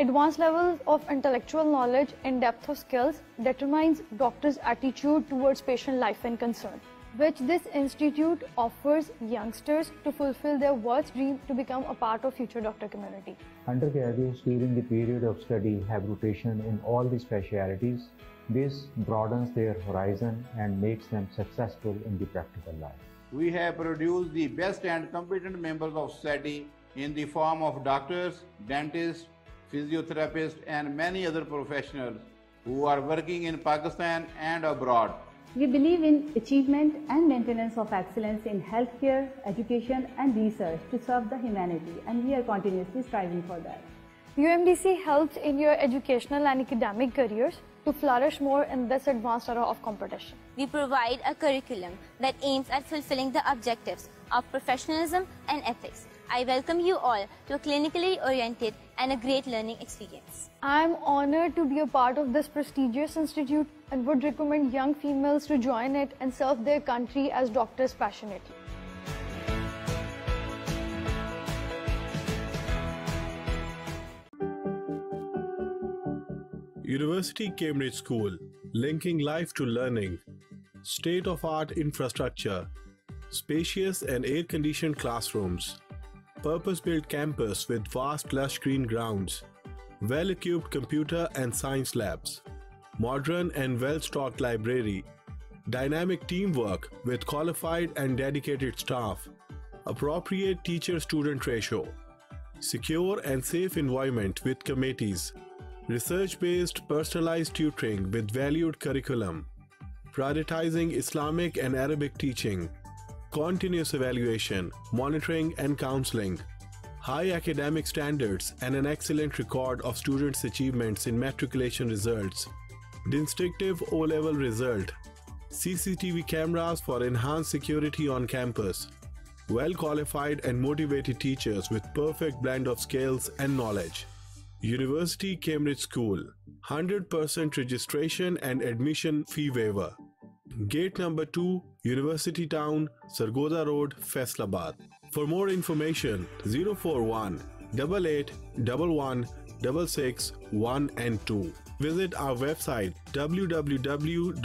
Advanced levels of intellectual knowledge and depth of skills determines doctors' attitude towards patient life and concern, which this institute offers youngsters to fulfill their worst dream to become a part of future doctor community. Undergraduates during the period of study have rotation in all the specialities. This broadens their horizon and makes them successful in the practical life. We have produced the best and competent members of society in the form of doctors, dentists, physiotherapists and many other professionals who are working in Pakistan and abroad. We believe in achievement and maintenance of excellence in healthcare, education and research to serve the humanity and we are continuously striving for that. UMDC helps in your educational and academic careers to flourish more in this advanced era of competition. We provide a curriculum that aims at fulfilling the objectives of professionalism and ethics. I welcome you all to a clinically oriented and a great learning experience. I am honored to be a part of this prestigious institute and would recommend young females to join it and serve their country as doctors passionately. University Cambridge School, linking life to learning, state-of-art infrastructure, spacious and air-conditioned classrooms, purpose-built campus with vast lush green grounds, well-equipped computer and science labs modern and well-stocked library, dynamic teamwork with qualified and dedicated staff, appropriate teacher-student ratio, secure and safe environment with committees, research-based personalized tutoring with valued curriculum, prioritizing Islamic and Arabic teaching, continuous evaluation, monitoring and counseling, high academic standards and an excellent record of students' achievements in matriculation results, distinctive O-level result, CCTV cameras for enhanced security on campus, well-qualified and motivated teachers with perfect blend of skills and knowledge. University Cambridge School, 100% registration and admission fee waiver. Gate number 2, University Town, Sargoda Road, Faisalabad. For more information, 041 88 11 1 and 2 visit our website www.ucsf.edu.pk.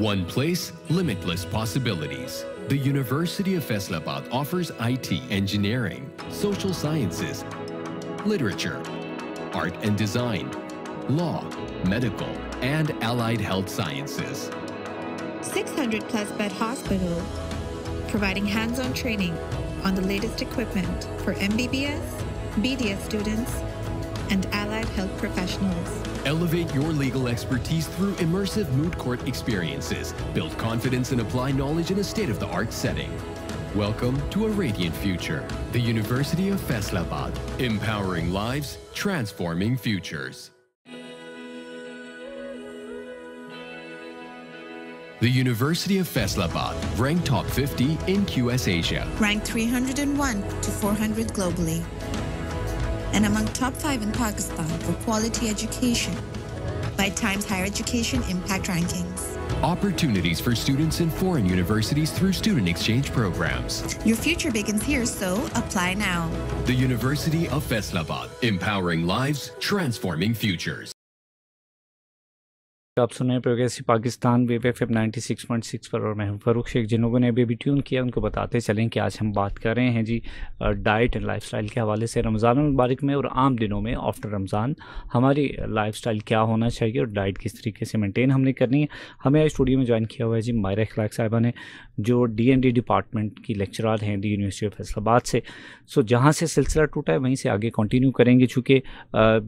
One place, limitless possibilities. The University of Faisalabad offers IT, engineering, social sciences, literature, art and design, law, medical, and allied health sciences. 600 plus bed hospital, providing hands on training on the latest equipment for MBBS, BDS students, and allied health professionals. Elevate your legal expertise through immersive moot court experiences. Build confidence and apply knowledge in a state of the art setting. Welcome to a radiant future. The University of Faisalabad, empowering lives, transforming futures. The University of Faisalabad, ranked top 50 in QS Asia. Ranked 301 to 400 globally. And among top 5 in Pakistan for quality education by Times Higher Education Impact Rankings. Opportunities for students in foreign universities through student exchange programs. Your future begins here, so apply now. The University of Faisalabad, empowering lives, transforming futures. आप सुन रहे हैं progressive Pakistan web F M ninety six point six पर और मैं फ़रूख शेख जिन लोगों ने अभी अभी ट्यून किया उनको बताते चलें कि आज हम बात कर रहे हैं जी डाइट एंड लाइफ स्टाइल के हवाले से रमज़ान मुबारक में और आम दिनों में आफ्टर रमज़ान हमारी लाइफ स्टाइल क्या होना चाहिए और डाइट किस तरीके से मेनटेन हमने करनी है हमें आज स्टूडियो में ज्वाइन किया हुआ है जी मायरा इखलाक साहिबा ने जो डीएनडी डिपार्टमेंट की लेक्चरार हैं दी यूनिवर्सिटी ऑफ फैसलाबाद से सो जहाँ से सिलसिला टूटा है वहीं से आगे कंटिन्यू करेंगे चूँकि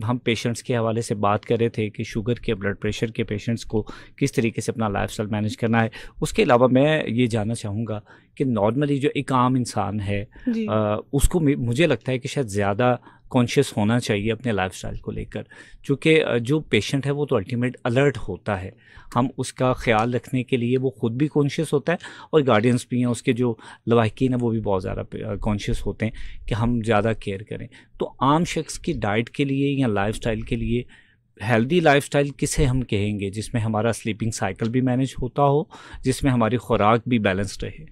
हम पेशेंट्स के हवाले से बात कर रहे थे कि शुगर के ब्लड प्रेशर के पेशेंट्स को किस तरीके से अपना लाइफ मैनेज करना है उसके अलावा मैं ये जानना चाहूँगा कि नॉर्मली जो एक आम इंसान है आ, उसको मुझे लगता है कि शायद ज़्यादा कॉन्शियस होना चाहिए अपने लाइफ को लेकर चूँकि जो पेशेंट है वो तो अल्टीमेट अलर्ट होता है हम उसका ख्याल रखने के लिए वो ख़ुद भी कॉन्शियस होता है और गार्डियंस भी हैं उसके जो लवाकिन हैं वो भी बहुत ज़्यादा कॉन्शियस होते हैं कि हम ज़्यादा केयर करें तो आम शख्स की डाइट के लिए या लाइफ के लिए हेल्दी लाइफस्टाइल किसे हम कहेंगे जिसमें हमारा स्लीपिंग साइकिल भी मैनेज होता हो जिसमें हमारी खुराक भी बैलेंस रहे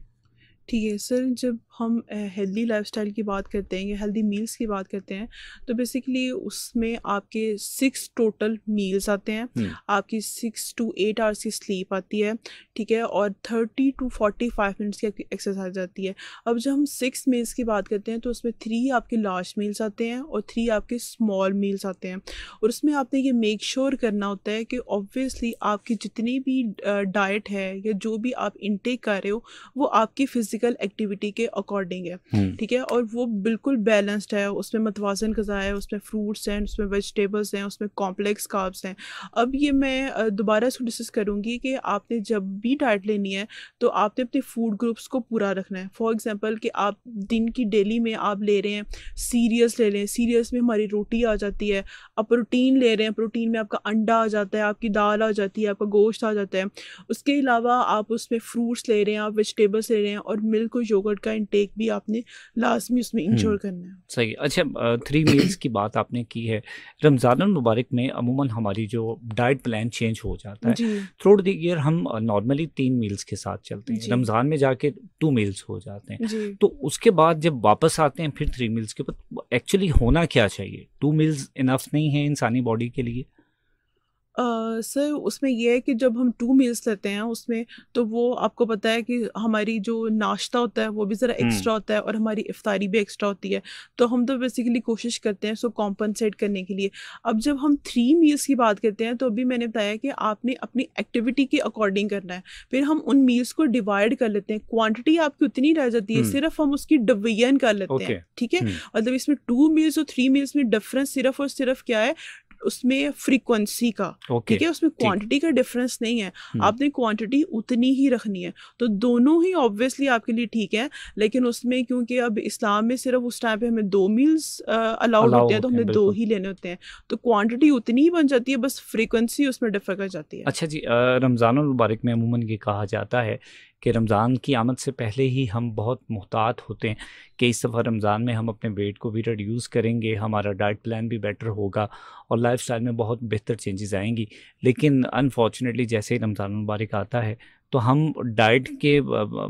ठीक है सर जब हम हेल्दी लाइफस्टाइल की बात करते हैं या हेल्दी मील्स की बात करते हैं तो बेसिकली उसमें आपके सिक्स टोटल मील्स आते हैं हम्म। आपकी सिक्स टू एट आवर्स की स्लीप आती है ठीक है और thirty to forty five minutes की एक्सरसाइज आती है अब जब हम सिक्स मील्स की बात करते हैं तो उसमें थ्री आपके लार्ज मील्स आते हैं और थ्री आपके स्मॉल मील्स आते हैं और उसमें आपने ये मेक श्योर sure करना होता है कि ऑब्वियसली आपकी जितनी भी डाइट है या जो भी आप इनटेक कर रहे हो वो आपकी फ़िज़िकल एक्टिविटी के अकॉर्डिंग है hmm. ठीक है और वो बिल्कुल बैलेंस्ड है उसमें मतवाजन गज़ा है उसमें फ्रूट्स हैं उसमें वेजिटेबल्स हैं उसमें कॉम्प्लेक्स काब्स हैं अब ये मैं दोबारा इसको डिस्कस करूँगी कि आपने जब भी डाइट लेनी है तो आपने अपने फूड ग्रुप्स को पूरा रखना है फॉर एग्ज़ाम्पल कि आप दिन की डेली में आप ले रहे हैं सीरियल्स ले रहे हैं सीरियल्स में हमारी रोटी आ जाती है आप प्रोटीन ले रहे हैं प्रोटीन में आपका अंडा आ जाता है आपकी दाल आ जाती है आपका गोश्त आ जाता है उसके अलावा आप उसमें फ्रूट्स ले रहे हैं आप वेजिटेबल्स ले रहे हैं और मिल्क और योगर्ट का इंटेक एक भी आपने लास्ट में उसमें इंश्योर हम्म। करना है सही अच्छा थ्री मील्स की बात आपने की है रमज़ान मुबारक में अमूमन हमारी जो डाइट प्लान चेंज हो जाता है थ्रू द ईयर हम नॉर्मली तीन मील्स के साथ चलते हैं रमज़ान में जाके टू मील्स हो जाते हैं तो उसके बाद जब वापस आते हैं फिर थ्री मील्स के ऊपर एक्चुअली होना क्या चाहिए टू मील्स इनफ नहीं है इंसानी बॉडी के लिए सर उसमें यह है कि जब हम टू मील्स लेते हैं उसमें तो वो आपको पता है कि हमारी जो नाश्ता होता है वो भी ज़रा एक्स्ट्रा होता है और हमारी इफ्तारी भी एक्स्ट्रा होती है तो हम तो बेसिकली कोशिश करते हैं सो कॉम्पनसेट करने के लिए अब जब हम थ्री मील्स की बात करते हैं तो अभी मैंने बताया कि आपने अपनी एक्टिविटी के अकॉर्डिंग करना है फिर हम उन मील्स को डिवाइड कर लेते हैं क्वान्टिटी आपकी उतनी रह जाती है सिर्फ हम उसकी डिवीजन कर लेते हैं ठीक है मतलब इसमें टू मील्स और थ्री मील्स में डिफरेंस सिर्फ और सिर्फ क्या है उसमें फ्रीक्वेंसी का okay, है उसमें क्वांटिटी का डिफरेंस नहीं है हम्म। आपने क्वांटिटी उतनी ही रखनी है तो दोनों ही ऑब्वियसली आपके लिए ठीक है लेकिन उसमें क्योंकि अब इस्लाम में सिर्फ उस टाइम पे हमें दो मील्स अलाउड होते हैं तो हमें दो ही लेने होते हैं तो क्वान्टिटी उतनी ही बन जाती है बस फ्रीक्वेंसी उसमें डिफर कर जाती है अच्छा जी रमज़ान मुबारक में अमूमन ये कहा जाता है कि रमज़ान की आमद से पहले ही हम बहुत मुहतात होते हैं कि इस सफ़र रमज़ान में हम अपने वेट को भी रिड्यूस करेंगे हमारा डाइट प्लान भी बेटर होगा और लाइफ में बहुत बेहतर चेंजेस आएंगी लेकिन अनफॉर्चुनेटली जैसे ही रमज़ान मुबारक आता है तो हम डाइट के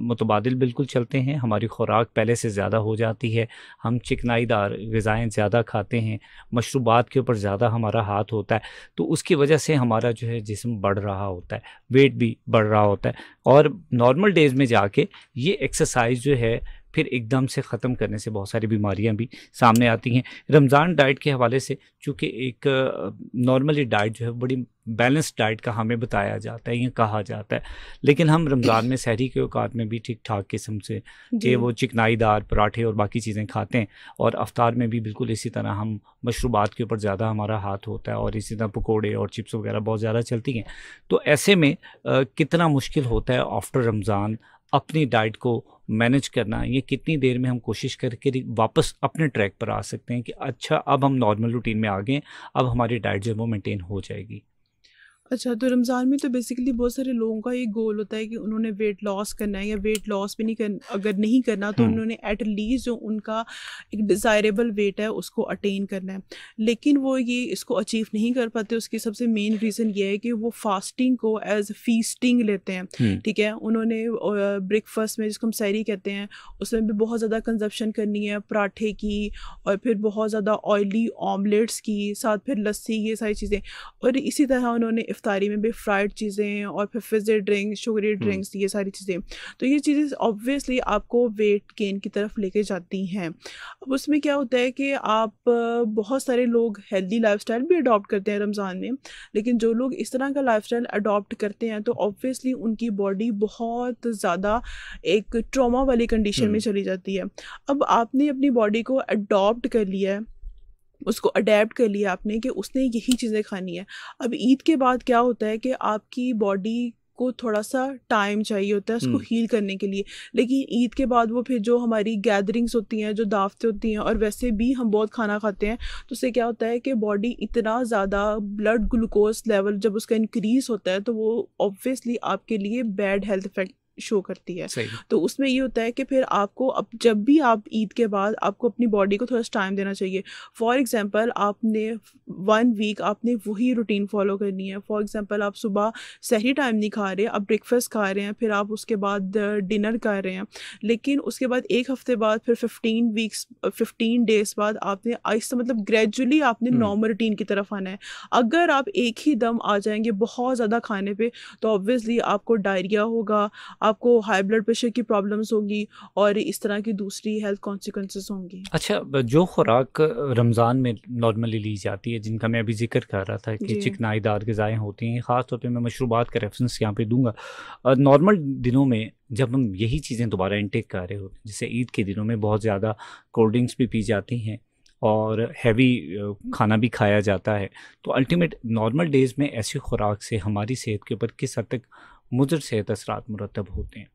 मुतबाद बिल्कुल चलते हैं हमारी खुराक पहले से ज़्यादा हो जाती है हम चिकनाईदार गज़ाएँ ज़्यादा खाते हैं मशरूबात के ऊपर ज़्यादा हमारा हाथ होता है तो उसकी वजह से हमारा जो है जिसम बढ़ रहा होता है वेट भी बढ़ रहा होता है और नॉर्मल डेज़ में जाके ये एक्सरसाइज जो है फिर एकदम से ख़त्म करने से बहुत सारी बीमारियां भी सामने आती हैं रमज़ान डाइट के हवाले से चूँकि एक नॉर्मली डाइट जो है बड़ी बैलेंस डाइट का हमें बताया जाता है या कहा जाता है लेकिन हम रमज़ान में शहरी के अवकात में भी ठीक ठाक किस्म से ये वो चिकनाईदार पराठे और बाकी चीज़ें खाते हैं और अफ्तार में भी बिल्कुल इसी तरह हम मशरूबात के ऊपर ज़्यादा हमारा हाथ होता है और इसी तरह पकौड़े और चिप्स वगैरह बहुत ज़्यादा चलती हैं तो ऐसे में आ, कितना मुश्किल होता है आफ्टर रमज़ान अपनी डाइट को मैनेज करना ये कितनी देर में हम कोशिश करके वापस अपने ट्रैक पर आ सकते हैं कि अच्छा अब हम नॉर्मल रूटीन में आ गए अब हमारी डाइट जो है वो मेंटेन हो जाएगी अच्छा तो रमज़ान में तो बेसिकली बहुत सारे लोगों का ये गोल होता है कि उन्होंने वेट लॉस करना है या वेट लॉस भी नहीं कर अगर नहीं करना तो हम्म। उन्होंने एट लीस्ट जो उनका एक डिज़ायरेबल वेट है उसको अटेन करना है लेकिन वो ये इसको अचीव नहीं कर पाते उसकी सबसे मेन रीज़न ये है कि वो फास्टिंग को एज फीसटिंग लेते हैं हम्म। ठीक है उन्होंने ब्रेकफास्ट में जिसको हम सैरी कहते हैं उसमें भी बहुत ज़्यादा कंजप्शन करनी है पराठे की और फिर बहुत ज़्यादा ऑयली ऑमलेट्स की साथ फिर लस्सी ये सारी चीज़ें और इसी तरह उन्होंने इफ्तारी में भी फ्राइड चीज़ें और फिर फिजे ड्रिंक्स शुगरी ड्रिंक्स ये सारी चीज़ें तो ये चीज़ें ऑब्वियसली आपको वेट गेन की तरफ लेके जाती हैं अब उसमें क्या होता है कि आप बहुत सारे लोग हेल्दी लाइफ भी अडॉप्ट करते हैं रमज़ान में लेकिन जो लोग इस तरह का लाइफ अडॉप्ट करते हैं तो ऑब्वियसली उनकी बॉडी बहुत ज़्यादा एक ट्रॉमा वाली कंडीशन में हम्म। चली जाती है अब आपने अपनी बॉडी को अडॉप्ट कर लिया है उसको अडेप्ट कर लिया आपने कि उसने यही चीज़ें खानी है अब ईद के बाद क्या होता है कि आपकी बॉडी को थोड़ा सा टाइम चाहिए होता है उसको हम्म। हील करने के लिए लेकिन ईद के बाद वो फिर जो हमारी गैदरिंग्स होती हैं जो दावतें होती हैं और वैसे भी हम बहुत खाना खाते हैं तो उससे क्या होता है कि बॉडी इतना ज़्यादा ब्लड ग्लूकोज लेवल जब उसका इंक्रीज होता है तो वो ऑब्वियसली आपके लिए बैड हेल्थ इफेक्ट शो करती है तो उसमें ये होता है कि फिर आपको अब जब भी आप ईद के बाद आपको अपनी बॉडी को थोड़ा सा टाइम देना चाहिए फॉर एग्जाम्पल आपने वन वीक आपने वही रूटीन फॉलो करनी है फॉर एग्ज़ाम्पल आप सुबह सही टाइम नहीं खा रहे आप ब्रेकफास्ट खा रहे हैं फिर आप उसके बाद डिनर कर रहे हैं लेकिन उसके बाद एक हफ्ते बाद फिर फिफ्टीन वीक्स फिफ्टीन डेज बाद आपने आहिस्ता मतलब ग्रेजुअली आपने हम्म। नॉर्मल रूटीन की तरफ आना है अगर आप एक ही दम आ जाएंगे बहुत ज़्यादा खाने पर तो ऑब्वियसली आपको डायरिया होगा आपको हाई ब्लड प्रेशर की प्रॉब्लम्स होगी और इस तरह की दूसरी हेल्थ कॉन्सिक्वेंसेस होंगी अच्छा जो खुराक रमज़ान में नॉर्मली ली जाती है जिनका मैं अभी जिक्र कर रहा था कि चिकनाईदार गज़ाएँ होती हैं ख़ासतौर पर मैं मशरूबात का रेफरेंस यहाँ पर दूंगा नॉर्मल दिनों में जब हम यही चीज़ें दोबारा इनटेक कर रहे होते हैं जैसे ईद के दिनों में बहुत ज़्यादा कोल्ड ड्रिंक्स भी पी जाती हैं और हैवी खाना भी खाया जाता है तो अल्टीमेट नॉर्मल डेज़ में ऐसी खुराक से हमारी सेहत के ऊपर किस हद तक मुजर से दस रात मुरतब होते हैं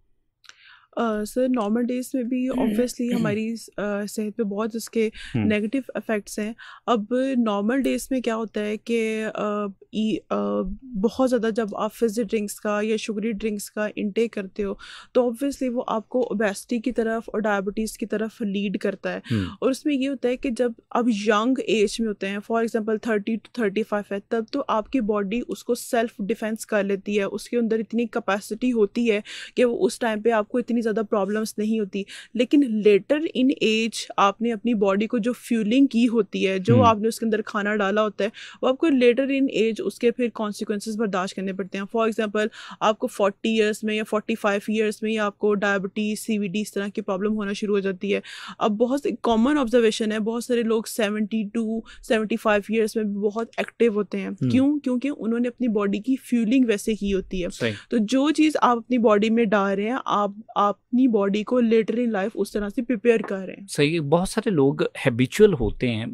सर नॉर्मल डेज में भी ऑब्वियसली हमारी uh, सेहत पे बहुत इसके नेगेटिव इफ़ेक्ट्स हैं अब नॉर्मल डेज में क्या होता है कि uh, बहुत ज़्यादा जब आप फिज ड्रिंक्स का या शुगरी ड्रिंक्स का इनटेक करते हो तो ऑब्वियसली वो आपको ओबेसिटी की तरफ और डायबिटीज़ की तरफ लीड करता है और उसमें ये होता है कि जब आप यंग एज में होते हैं for example thirty to thirty five है तब तो आपकी बॉडी उसको सेल्फ डिफेंस कर लेती है उसके अंदर इतनी कैपेसिटी होती है कि वो उस टाइम पर आपको इतनी ज़्यादा प्रॉब्लम्स नहीं होती लेकिन लेटर इन एज आपने अपनी बॉडी को जो फ्यूलिंग की होती है जो हम्म। आपने उसके अंदर खाना डाला होता है वो आपको लेटर इन एज उसके फिर कॉन्सिक्वेंसेज बर्दाश्त करने पड़ते हैं फॉर एग्जाम्पल आपको फोर्टी ईयर्स में या फोर्टी फाइव ईयर्स में ही आपको डायबिटीज़ सी डी इस तरह की प्रॉब्लम होना शुरू हो जाती है अब बहुत कॉमन ऑब्जर्वेशन है बहुत सारे लोग seventy to seventy five years में भी बहुत एक्टिव होते हैं हम्म। क्यों क्योंकि उन्होंने अपनी बॉडी की फ्यूलिंग वैसे की होती है तो जो चीज़ आप अपनी बॉडी में डाल रहे हैं आप आप अपनी बॉडी को लेटर इन लाइफ उस तरह से प्रिपेयर कर रहे हैं सही है बहुत सारे लोग हैबिचुअल होते हैं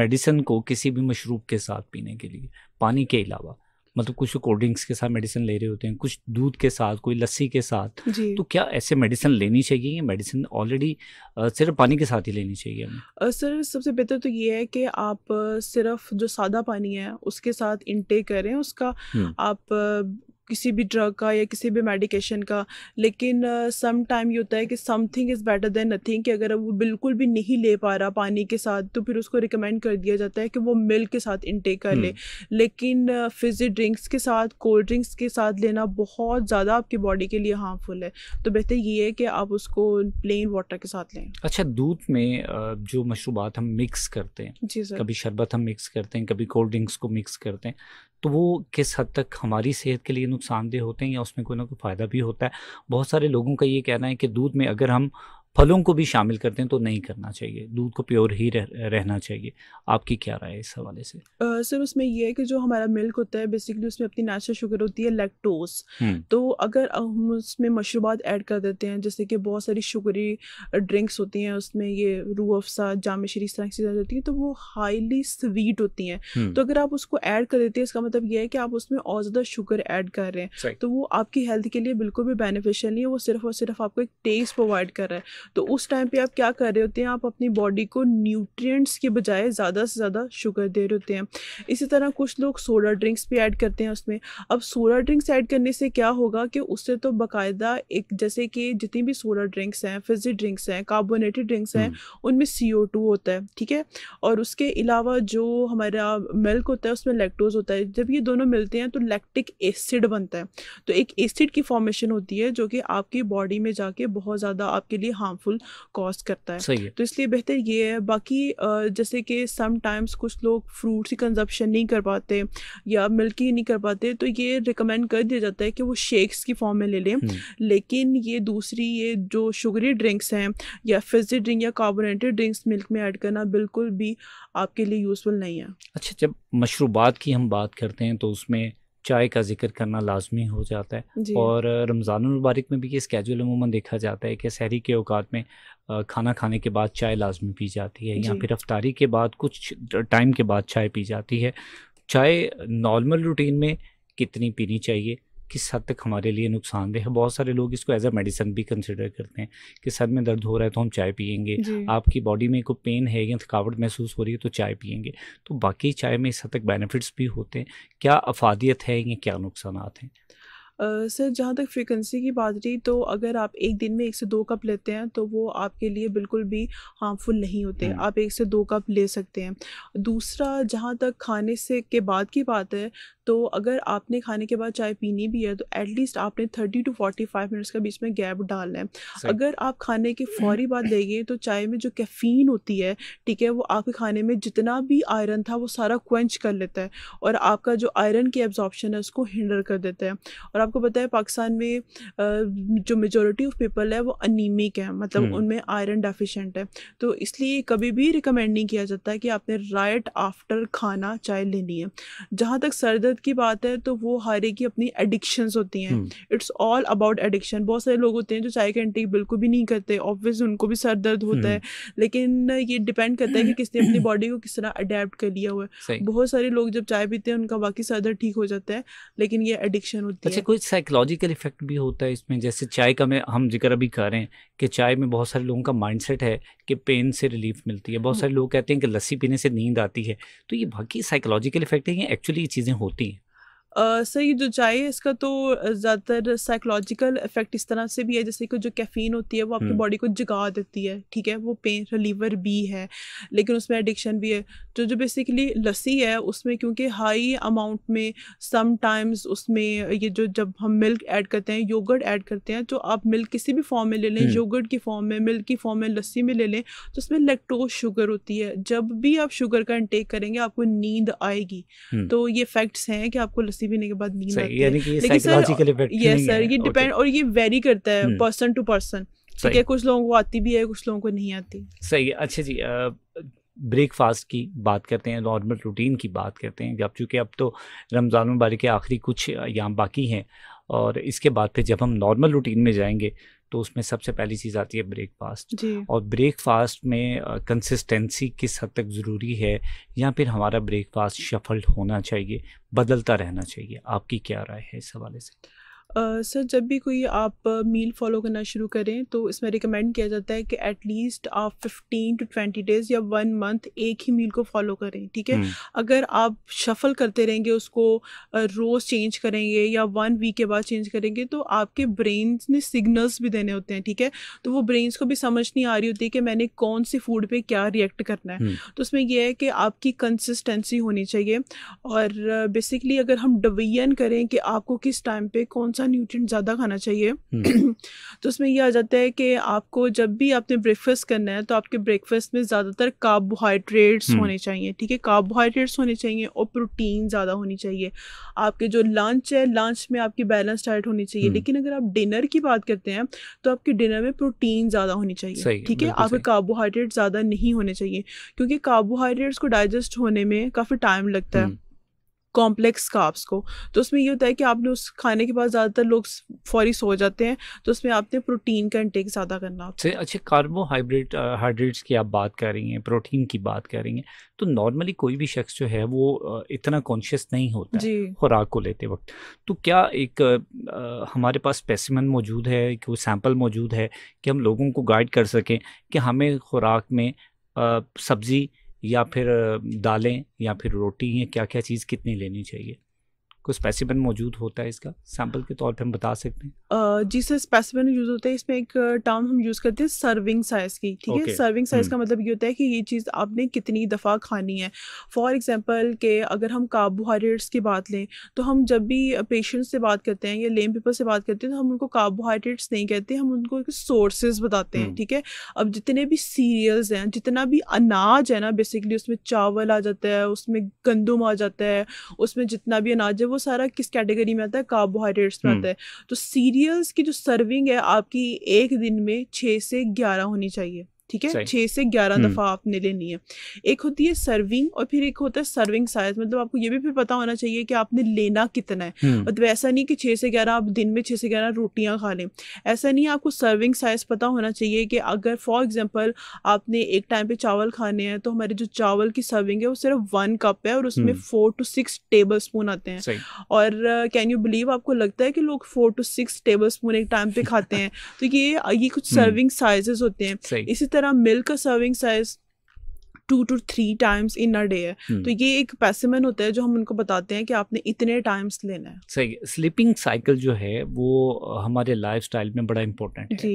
मेडिसिन को किसी भी मशरूब के साथ पीने के लिए पानी के अलावा मतलब कुछ कोल्ड ड्रिंक्स के साथ मेडिसिन ले रहे होते हैं कुछ दूध के साथ कोई लस्सी के साथ तो क्या ऐसे मेडिसिन लेनी चाहिए मेडिसिन ऑलरेडी सिर्फ पानी के साथ ही लेनी चाहिए हमें सर सबसे बेहतर तो ये है कि आप सिर्फ जो सादा पानी है उसके साथ इनटेक करें उसका हम्म। आप किसी भी ड्रग का या किसी भी मेडिकेशन का लेकिन सम टाइम ये होता है कि something is better than nothing कि अगर वो बिल्कुल भी नहीं ले पा रहा पानी के साथ तो फिर उसको रिकमेंड कर दिया जाता है कि वो मिल्क के साथ इनटेक कर ले हम्म। लेकिन फिजी ड्रिंक्स के साथ कोल्ड ड्रिंक्स के साथ लेना बहुत ज़्यादा आपकी बॉडी के लिए हार्मफुल है तो बेहतर ये है कि आप उसको प्लेन वाटर के साथ लें अच्छा दूध में जो मशरूबात हम मिक्स करते हैं जी सर कभी शरबत हम मिक्स करते हैं कभी कोल्ड ड्रिंक्स को मिक्स करते हैं तो वो किस हद तक हमारी सेहत के लिए नुकसानदेह होते हैं या उसमें कोई ना कोई फ़ायदा भी होता है बहुत सारे लोगों का ये कहना है कि दूध में अगर हम फलों को भी शामिल करते हैं तो नहीं करना चाहिए दूध को प्योर ही रह, रहना चाहिए आपकी क्या राय है इस हवाले से सर उसमें यह है कि जो हमारा मिल्क होता है बेसिकली उसमें अपनी नेचुरल शुगर होती है लैक्टोज हम्म। तो अगर हम उसमें मशरूबात ऐड कर देते हैं जैसे कि बहुत सारी शुगरी ड्रिंक्स होती हैं उसमें ये रू अफसा जाम शरी इस तरह की चीज़ें होती हैं तो वो हाईली स्वीट होती हैं हम्म। तो अगर आप उसको ऐड कर देते हैं इसका मतलब यह है कि आप उसमें और ज़्यादा शुगर ऐड कर रहे हैं तो वो आपकी हेल्थ के लिए बिल्कुल भी बेनिफिशियल नहीं है वो सिर्फ और सिर्फ आपको एक टेस्ट प्रोवाइड कर रहा है तो उस टाइम पे आप क्या कर रहे होते हैं आप अपनी बॉडी को न्यूट्रिएंट्स के बजाय ज़्यादा से ज़्यादा शुगर दे रहे होते हैं इसी तरह कुछ लोग सोडा ड्रिंक्स भी ऐड करते हैं उसमें अब सोडा ड्रिंक्स ऐड करने से क्या होगा कि उससे तो बाकायदा एक जैसे कि जितनी भी सोडा ड्रिंक्स हैं फिजी ड्रिंक्स हैं कार्बोनेटेड ड्रिंक्स हैं हम्म। उनमें सी होता है ठीक है और उसके अलावा जो हमारा मिल्क होता है उसमें लैक्टोज होता है जब ये दोनों मिलते हैं तो लैक्टिक एसिड बनता है तो एक एसिड की फॉर्मेशन होती है जो कि आपकी बॉडी में जाके बहुत ज़्यादा आपके लिए हार्म हार्मफुल कॉज करता है, है। तो इसलिए बेहतर ये है बाकी जैसे कि समटाइम्स कुछ लोग फ्रूट्स की कंजप्शन नहीं कर पाते या मिल्क ही नहीं कर पाते तो ये रिकमेंड कर दिया जाता है कि वो शेक्स की फॉर्म में ले लें हम्म। लेकिन ये दूसरी ये जो शुगरी ड्रिंक्स हैं या फिजी ड्रिंक या कार्बोनेटेड ड्रिंक्स मिल्क में ऐड करना बिल्कुल भी आपके लिए यूज़फुल नहीं है अच्छा जब मशरूबात की हम बात करते हैं तो उसमें चाय का जिक्र करना लाजमी हो जाता है और रमज़ान मुबारक में भी ये स्केजूल अमूमन देखा जाता है कि शहरी के अवकात में खाना खाने के बाद चाय लाजमी पी जाती है या फिर रफ्तारी के बाद कुछ टाइम के बाद चाय पी जाती है चाय नॉर्मल रूटीन में कितनी पीनी चाहिए किस हद तक हमारे लिए नुकसानदेह है बहुत सारे लोग इसको एज अ मेडिसन भी कंसिडर करते हैं कि सर में दर्द हो रहा है तो हम चाय पियेंगे आपकी बॉडी में कोई पेन है या थकावट महसूस हो रही है तो चाय पियेंगे तो बाकी चाय में इस हद तक बेनिफिट्स भी होते हैं क्या अफादियत है या क्या नुकसान हैं सर जहाँ तक फ्रीक्वेंसी की बात रही तो अगर आप एक दिन में एक से दो कप लेते हैं तो वो आपके लिए बिल्कुल भी हार्मफुल नहीं होते आप एक से दो कप ले सकते हैं दूसरा जहाँ तक खाने से के बाद की बात है तो अगर आपने खाने के बाद चाय पीनी भी है तो एटलीस्ट आपने thirty to forty five minutes का बीच में गैप डालना है अगर आप खाने के फौरी बाद लेंगे तो चाय में जो कैफीन होती है ठीक है वो आपके खाने में जितना भी आयरन था वो सारा क्वेंच कर लेता है और आपका जो आयरन की एब्जॉर्बशन है उसको हिंडर कर देता है और आपको पता है पाकिस्तान में जो मेजोरिटी ऑफ पीपल है वो अनिमिक है मतलब हम्म। उनमें आयरन डेफिशेंट है तो इसलिए कभी भी रिकमेंड नहीं किया जाता कि आपने राइट आफ्टर खाना चाय लेनी है जहाँ तक सर दर्द की बात है तो वो हर एक की अपनी एडिक्शन होती हैं इट्स ऑल अबाउट एडिक्शन बहुत सारे लोग होते हैं जो चाय के इंटेक बिल्कुल भी नहीं करते ऑब्वियस उनको भी सर दर्द होता है हम्म। लेकिन ये डिपेंड करता है कि किसने अपनी बॉडी को किस तरह अडेप्ट कर लिया हुआ है बहुत सारे लोग जब चाय पीते हैं उनका बाकी सर दर्द ठीक हो जाता है लेकिन ये एडिक्शन होती अच्छा, है कुछ साइकोलॉजिकल इफेक्ट भी होता है इसमें जैसे चाय का मैं हम जिक्र अभी कर रहे हैं कि चाय में बहुत सारे लोगों का माइंडसेट है कि पेन से रिलीफ मिलती है बहुत सारे हम्म। लोग कहते हैं कि लस्सी पीने से नींद आती है तो ये बाकी साइकोलॉजिकल इफेक्ट है ये एक्चुअली ये चीज़ें होती हैं सर ये जो चाय है इसका तो ज़्यादातर साइकोलॉजिकल इफेक्ट इस तरह से भी है जैसे कि जो कैफीन होती है वो आपकी बॉडी को जगा देती है ठीक है वो पेन रिलीवर भी है लेकिन उसमें एडिक्शन भी है जो जो बेसिकली लस्सी है उसमें क्योंकि हाई अमाउंट में सम टाइम्स उसमें ये जो जब हम मिल्क ऐड करते हैं योगर्ट ऐड करते हैं तो आप मिल्क किसी भी फॉर्म में ले लें योगर्ट की फॉर्म में मिल्क की फॉर्म में लस्सी में ले लें तो उसमें लेक्टोज शुगर होती है जब भी आप शुगर का इंटेक करेंगे आपको नींद आएगी तो ये फैक्ट्स हैं कि आपको लस्सी लस्सी पीने के बाद नींद आती है लेकिन सर ये सर ये डिपेंड और ये वेरी करता है पर्सन टू पर्सन ठीक है कुछ लोगों को आती भी है कुछ लोगों को नहीं आती सही है अच्छा जी ब्रेकफास्ट की बात करते हैं नॉर्मल रूटीन की बात करते हैं जब चूँकि अब तो रमज़ान मुबारक के आखिरी कुछ यहाँ बाकी हैं और इसके बाद फिर जब हम नॉर्मल रूटीन में जाएंगे तो उसमें सबसे पहली चीज़ आती है ब्रेकफास्ट और ब्रेकफास्ट में कंसिस्टेंसी किस हद तक ज़रूरी है या फिर हमारा ब्रेकफास्ट शफल्ड होना चाहिए बदलता रहना चाहिए आपकी क्या राय है इस हवाले से सर uh, जब भी कोई आप मील uh, फॉलो करना शुरू करें तो इसमें रिकमेंड किया जाता है कि एटलीस्ट आप फिफ्टीन टू ट्वेंटी डेज या वन मंथ एक ही मील को फॉलो करें ठीक है हम्म। अगर आप शफल करते रहेंगे उसको रोज़ चेंज करेंगे या वन वीक के बाद चेंज करेंगे तो आपके ब्रेन ने सिग्नल्स भी देने होते हैं ठीक है तो वो ब्रेन्स को भी समझ नहीं आ रही होती कि मैंने कौन से फूड पर क्या रिएक्ट करना है हम्म। तो उसमें यह है कि आपकी कंसिस्टेंसी होनी चाहिए और बेसिकली uh, अगर हम डिवीजन करें कि आपको किस टाइम पर कौन सा सा न्यूट्रिएंट ज़्यादा खाना चाहिए हम्म। तो उसमें यह आ जाता है कि आपको जब भी आपने ब्रेकफास्ट करना है तो आपके ब्रेकफास्ट में ज़्यादातर कार्बोहाइड्रेट्स हम्म। होने चाहिए ठीक है कार्बोहाइड्रेट्स होने चाहिए और प्रोटीन ज़्यादा होनी चाहिए आपके जो लंच है लंच में आपकी बैलेंस डाइट होनी चाहिए हम्म। लेकिन अगर आप डिनर की बात करते हैं तो आपके डिनर में प्रोटीन ज़्यादा होनी चाहिए ठीक है आपके कार्बोहाइड्रेट ज़्यादा नहीं होने चाहिए क्योंकि कार्बोहाइड्रेट्स को डाइजेस्ट होने में काफ़ी टाइम लगता है कॉम्प्लेक्स काप्स को तो उसमें ये होता है कि आपने उस खाने के बाद ज़्यादातर लोग फौरी सो जाते हैं तो उसमें आपने प्रोटीन का इंटेक ज़्यादा करना होता है अच्छा कार्बोहाइड्रेट हाइड्रेट्स की आप बात कर रही हैं प्रोटीन की बात कर रही हैं तो नॉर्मली कोई भी शख्स जो है वो इतना कॉन्शियस नहीं होता जी खुराक को लेते वक्त तो क्या एक आ, हमारे पास स्पेसिमन मौजूद है कोई सैम्पल मौजूद है कि हम लोगों को गाइड कर सकें कि हमें खुराक में सब्ज़ी या फिर दालें या फिर रोटी या क्या क्या चीज़ कितनी लेनी चाहिए कोई स्पेसिमन मौजूद होता है इसका सैम्पल के तौर पर हम बता सकते हैं जी सर स्पेसिमन यूज़ होता है इसमें एक टर्म हम यूज़ करते हैं सर्विंग साइज़ की ठीक है सर्विंग हम्म। साइज़ का मतलब ये होता है कि ये चीज़ आपने कितनी दफ़ा खानी है फॉर एग्जाम्पल के अगर हम कार्बोहाइड्रेट्स की बात लें तो हम जब भी पेशेंट से बात करते हैं या लेम पीपल से बात करते हैं तो हम उनको कार्बोहाइड्रेट्स नहीं कहते हम उनको सोर्सेज बताते हैं हम्म। ठीक है अब जितने भी सीरियल्स हैं जितना भी अनाज है ना बेसिकली उसमें चावल आ जाता है उसमें गंदुम आ जाता है उसमें जितना भी अनाज है वो सारा किस कैटेगरी में आता है कार्बोहाइड्रेट्स में हम्म। आता है तो सीरियल्स की जो सर्विंग है आपकी एक दिन में छः से ग्यारह होनी चाहिए ठीक है छः से ग्यारह दफ़ा हम्म। आपने लेनी है एक होती है सर्विंग और फिर एक होता है सर्विंग साइज मतलब आपको ये भी फिर पता होना चाहिए कि आपने लेना कितना है हम्म। मतलब ऐसा नहीं कि छः से ग्यारह आप दिन में छः से ग्यारह रोटियां खा लें ऐसा नहीं है आपको सर्विंग साइज पता होना चाहिए कि अगर फॉर एग्जाम्पल आपने एक टाइम पे चावल खाने हैं तो हमारे जो चावल की सर्विंग है वो सिर्फ वन कप है और उसमें four to six tablespoon आते हैं और कैन यू बिलीव आपको लगता है कि लोग four to six tablespoon एक टाइम पे खाते हैं तो ये ये कुछ सर्विंग हम्म। साइजेस होते हैं इसी तरह मिल्क का serving size two to three times in a day है हम्म। तो ये एक पैसिमन होता है जो हम उनको बताते हैं कि आपने इतने टाइम्स लेना है सही स्लीपिंग साइकिल जो है वो हमारे लाइफ स्टाइल में बड़ा इंपॉर्टेंट है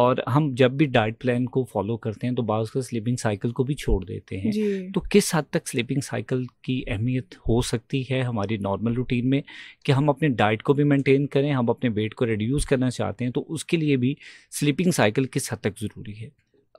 और हम जब भी डाइट प्लान को फॉलो करते हैं तो बाद उसका स्लीपिंग साइकिल को भी छोड़ देते हैं तो किस हद तक स्लीपिंग साइकिल की अहमियत हो सकती है हमारी नॉर्मल रूटीन में कि हम अपने डाइट को भी मैंटेन करें हम अपने वेट को रिड्यूस करना चाहते हैं तो उसके लिए भी स्लीपिंग साइकिल किस हद तक ज़रूरी है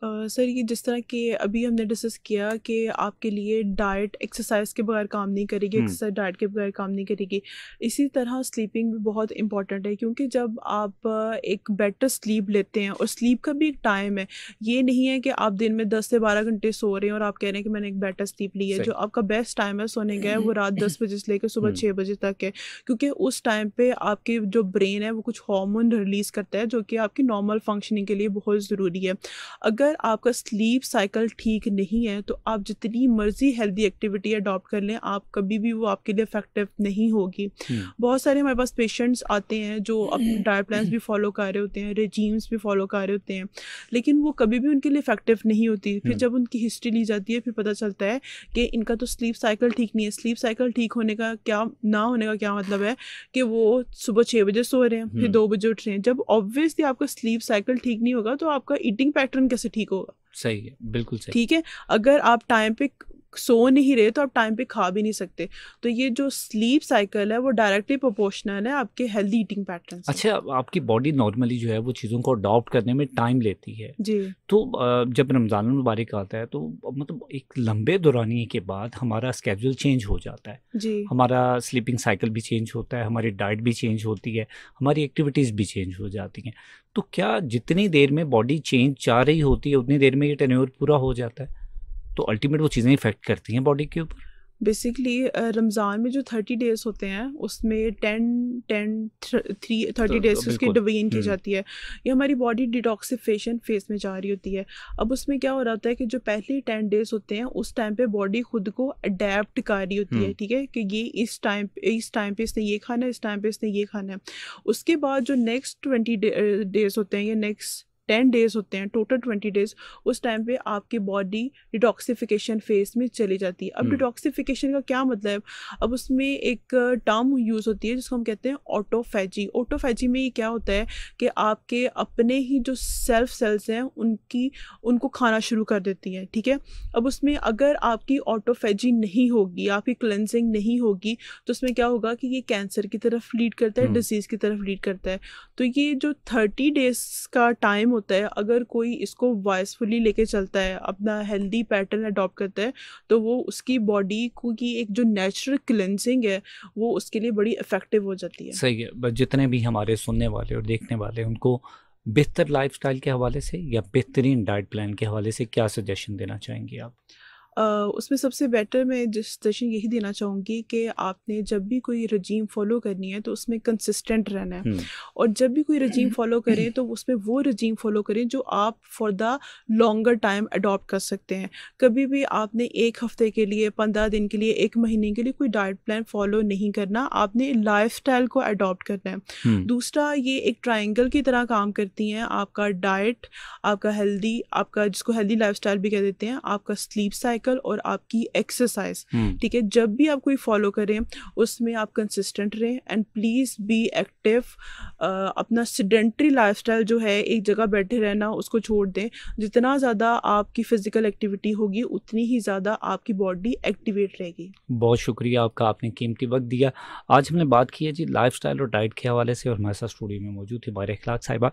सर ये जिस तरह के अभी हमने डिस्कस किया कि आपके लिए डाइट एक्सरसाइज के बगैर काम नहीं करेगी एक्सरसाइज डाइट के बगैर काम नहीं करेगी इसी तरह स्लीपिंग भी बहुत इंपॉर्टेंट है क्योंकि जब आप एक बेटर स्लीप लेते हैं और स्लीप का भी एक टाइम है ये नहीं है कि आप दिन में दस से बारह घंटे सो रहे हैं और आप कह रहे हैं कि मैंने एक बेटर स्लीप ली है जो आपका बेस्ट टाइम है सोने का है वो रात दस बजे से लेकर सुबह छः बजे तक है क्योंकि उस टाइम पर आपके जो ब्रेन है वो कुछ हॉर्मोन रिलीज़ करता है जो कि आपकी नॉर्मल फंक्शनिंग के लिए बहुत ज़रूरी है अगर अगर आपका स्लीप साइकिल ठीक नहीं है तो आप जितनी मर्जी हेल्दी एक्टिविटी अडॉप्ट कर लें आप कभी भी वो आपके लिए इफेक्टिव नहीं होगी हम्म। बहुत सारे हमारे पास पेशेंट्स आते हैं जो अपने डाइट प्लान भी फॉलो कर रहे होते हैं रेजीम्स भी फॉलो कर रहे होते हैं लेकिन वो कभी भी उनके लिए इफेक्टिव नहीं होती फिर हम्म। जब उनकी हिस्ट्री ली जाती है फिर पता चलता है कि इनका तो स्लीप साइकिल ठीक नहीं है स्लीप साइकिल ठीक होने का क्या ना होने का क्या मतलब है कि वो सुबह छः बजे सो रहे हैं फिर हम्म। दो बजे उठ रहे हैं जब ऑब्वियसली आपका स्लीप साइकिल ठीक नहीं होगा तो आपका ईटिंग पैटर्न कैसे ठीक होगा सही है बिल्कुल सही ठीक है अगर आप टाइम पे सो नहीं रहे तो आप टाइम पे खा भी नहीं सकते तो ये जो स्लीप साइकिल है वो डायरेक्टली प्रोपोर्शनल है आपके हेल्दी ईटिंग पैटर्न अच्छा आपकी बॉडी नॉर्मली जो है वो चीज़ों को अडॉप्ट करने में टाइम लेती है जी तो जब रमज़ान मुबारक आता है तो मतलब एक लंबे दौरानिए के बाद हमारा स्केड्यूल चेंज हो जाता है जी हमारा स्लीपिंग साइकिल भी चेंज होता है हमारी डाइट भी चेंज होती है हमारी एक्टिविटीज़ भी चेंज हो जाती हैं तो क्या जितनी देर में बॉडी चेंज चाह रही होती है उतनी देर में ये टेन्योर पूरा हो जाता है तो अल्टीमेट वो चीज़ें इफेक्ट करती हैं बॉडी के ऊपर बेसिकली रमज़ान में जो थर्टी डेज होते हैं उसमें ten ten three thirty days उसकी डिवीन की हम्म। जाती है ये हमारी बॉडी डिटॉक्सिफिकेशन फेज में जा रही होती है अब उसमें क्या हो रहा होता है कि जो पहले टेन डेज होते हैं उस टाइम पे बॉडी खुद को अडेप्ट कर रही होती है हम्म। ठीक है कि ये इस टाइम इस टाइम पे इसने ये खाना है इस टाइम पे इसने ये खाना है उसके बाद जो नेक्स्ट ट्वेंटी डेज होते हैं या नेक्स्ट टेन डेज होते हैं टोटल ट्वेंटी डेज उस टाइम पे आपकी बॉडी डिटॉक्सिफिकेशन फेज में चली जाती है अब डिटॉक्सिफिकेशन हम्म। का क्या मतलब अब उसमें एक टर्म यूज़ होती है जिसको हम कहते हैं ऑटोफैजी ऑटोफैजी में ये क्या होता है कि आपके अपने ही जो सेल्फ सेल्स हैं उनकी उनको खाना शुरू कर देती हैं ठीक है अब उसमें अगर आपकी ऑटोफैजी नहीं होगी आपकी क्लेंजिंग नहीं होगी तो उसमें क्या होगा कि ये कैंसर की तरफ लीड करता है डिजीज़ हम्म। की तरफ लीड करता है तो ये जो थर्टी डेज का टाइम होता है अगर कोई इसको वॉइसफुली लेके चलता है अपना हेल्दी पैटर्न अडॉप्ट करता है तो वो उसकी बॉडी को की एक जो नेचुरल क्लेंसिंग है वो उसके लिए बड़ी इफेक्टिव हो जाती है सही है बस जितने भी हमारे सुनने वाले और देखने वाले उनको बेहतर लाइफ के हवाले से या बेहतरीन डाइट प्लान के हवाले से क्या सजेशन देना चाहेंगे आप उसमें सबसे बेटर मैं जिस सजेशन यही देना चाहूँगी कि आपने जब भी कोई रजीम फॉलो करनी है तो उसमें कंसिस्टेंट रहना है हम्म। और जब भी कोई रजीम फॉलो करें तो उसमें वो रजीम फॉलो करें जो आप for the longer time adopt कर सकते हैं कभी भी आपने एक हफ्ते के लिए पंद्रह दिन के लिए एक महीने के लिए कोई डाइट प्लान फॉलो नहीं करना आपने लाइफ को अडॉप्ट करना है हम्म। दूसरा ये एक ट्राइंगल की तरह काम करती हैं आपका डाइट आपका हेल्दी आपका जिसको हेल्दी लाइफ भी कह देते हैं आपका स्लीप साइकिल फिजिकल और आपकी एक्सरसाइज hmm. ठीक है जब भी आप कोई फॉलो करें उसमें आप कंसिस्टेंट रहें एंड प्लीज़ बी एक्टिव अपना सिडेंट्री लाइफ जो है एक जगह बैठे रहना उसको छोड़ दें जितना ज़्यादा आपकी फ़िज़िकल एक्टिविटी होगी उतनी ही ज़्यादा आपकी बॉडी एक्टिवेट रहेगी बहुत शुक्रिया आपका आपने कीमती वक्त दिया आज हमने बात की है जी लाइफ और डाइट के हवाले से और हमारे साथ स्टूडियो में मौजूद थी बार अखलाक साहिबा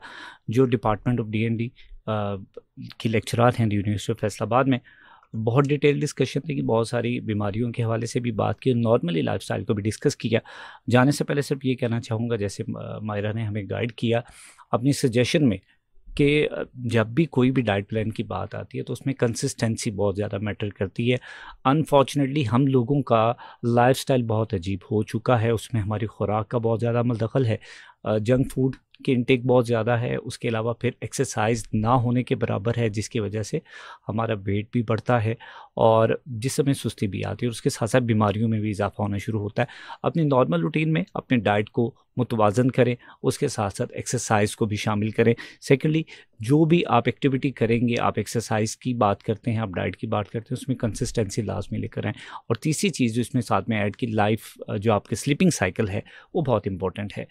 जो डिपार्टमेंट ऑफ डी की लेक्चरार हैं यूनिवर्सिटी ऑफ फैसलाबाद में बहुत डिटेल डिस्कशन थी कि बहुत सारी बीमारियों के हवाले से भी बात की और नॉर्मली लाइफ को भी डिस्कस किया जाने से पहले सिर्फ ये कहना चाहूँगा जैसे मायरा ने हमें गाइड किया अपनी सजेशन में कि जब भी कोई भी डाइट प्लान की बात आती है तो उसमें कंसिस्टेंसी बहुत ज़्यादा मैटर करती है अनफॉर्चुनेटली हम लोगों का लाइफस्टाइल बहुत अजीब हो चुका है उसमें हमारी खुराक का बहुत ज़्यादा मलदखल है जंक फूड कि इनटेक बहुत ज़्यादा है उसके अलावा फिर एक्सरसाइज ना होने के बराबर है जिसकी वजह से हमारा वेट भी बढ़ता है और जिस समय सुस्ती भी आती है और उसके साथ साथ बीमारियों में भी इजाफा होना शुरू होता है अपनी नॉर्मल रूटीन में अपने डाइट को मुतवाजन करें उसके साथ साथ एक्सरसाइज को भी शामिल करें सेकेंडली जो भी आप एक्टिविटी करेंगे आप एक्सरसाइज की बात करते हैं आप डाइट की बात करते हैं उसमें कंसिस्टेंसी लाजमी लेकर आएँ और तीसरी चीज़ जो इसमें साथ में ऐड की लाइफ जो आपकी स्लीपिंग साइकिल है वो बहुत इंपॉर्टेंट है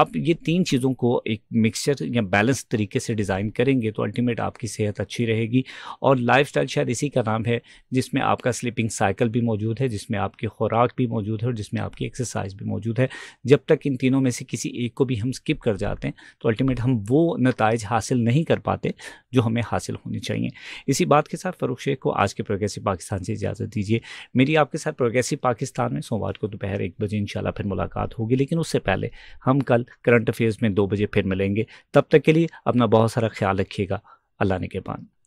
आप ये तीन चीज़ों को एक मिक्सचर या बैलेंस तरीके से डिज़ाइन करेंगे तो अल्टीमेट आपकी सेहत अच्छी रहेगी और लाइफ शायद इसी का नाम है जिसमें आपका स्लीपिंग साइकिल भी मौजूद है जिसमें आपकी खुराक भी मौजूद है और जिसमें आपकी एक्सरसाइज भी मौजूद है जब तक इन तीनों में में से किसी एक को भी हम स्किप कर जाते हैं तो अल्टीमेट हम वो नतज हासिल नहीं कर पाते जो हमें हासिल होने चाहिए इसी बात के साथ फ़रूख शेख को आज के प्रोग्रेसिव पाकिस्तान से इजाज़त दीजिए मेरी आपके साथ प्रोग्रेसिव पाकिस्तान में सोमवार को दोपहर एक बजे इनशाला फिर मुलाकात होगी लेकिन उससे पहले हम कल करंट अफेयर्स में दो बजे फिर मिलेंगे तब तक के लिए अपना बहुत सारा ख्याल रखिएगा अल्लाह ने के पान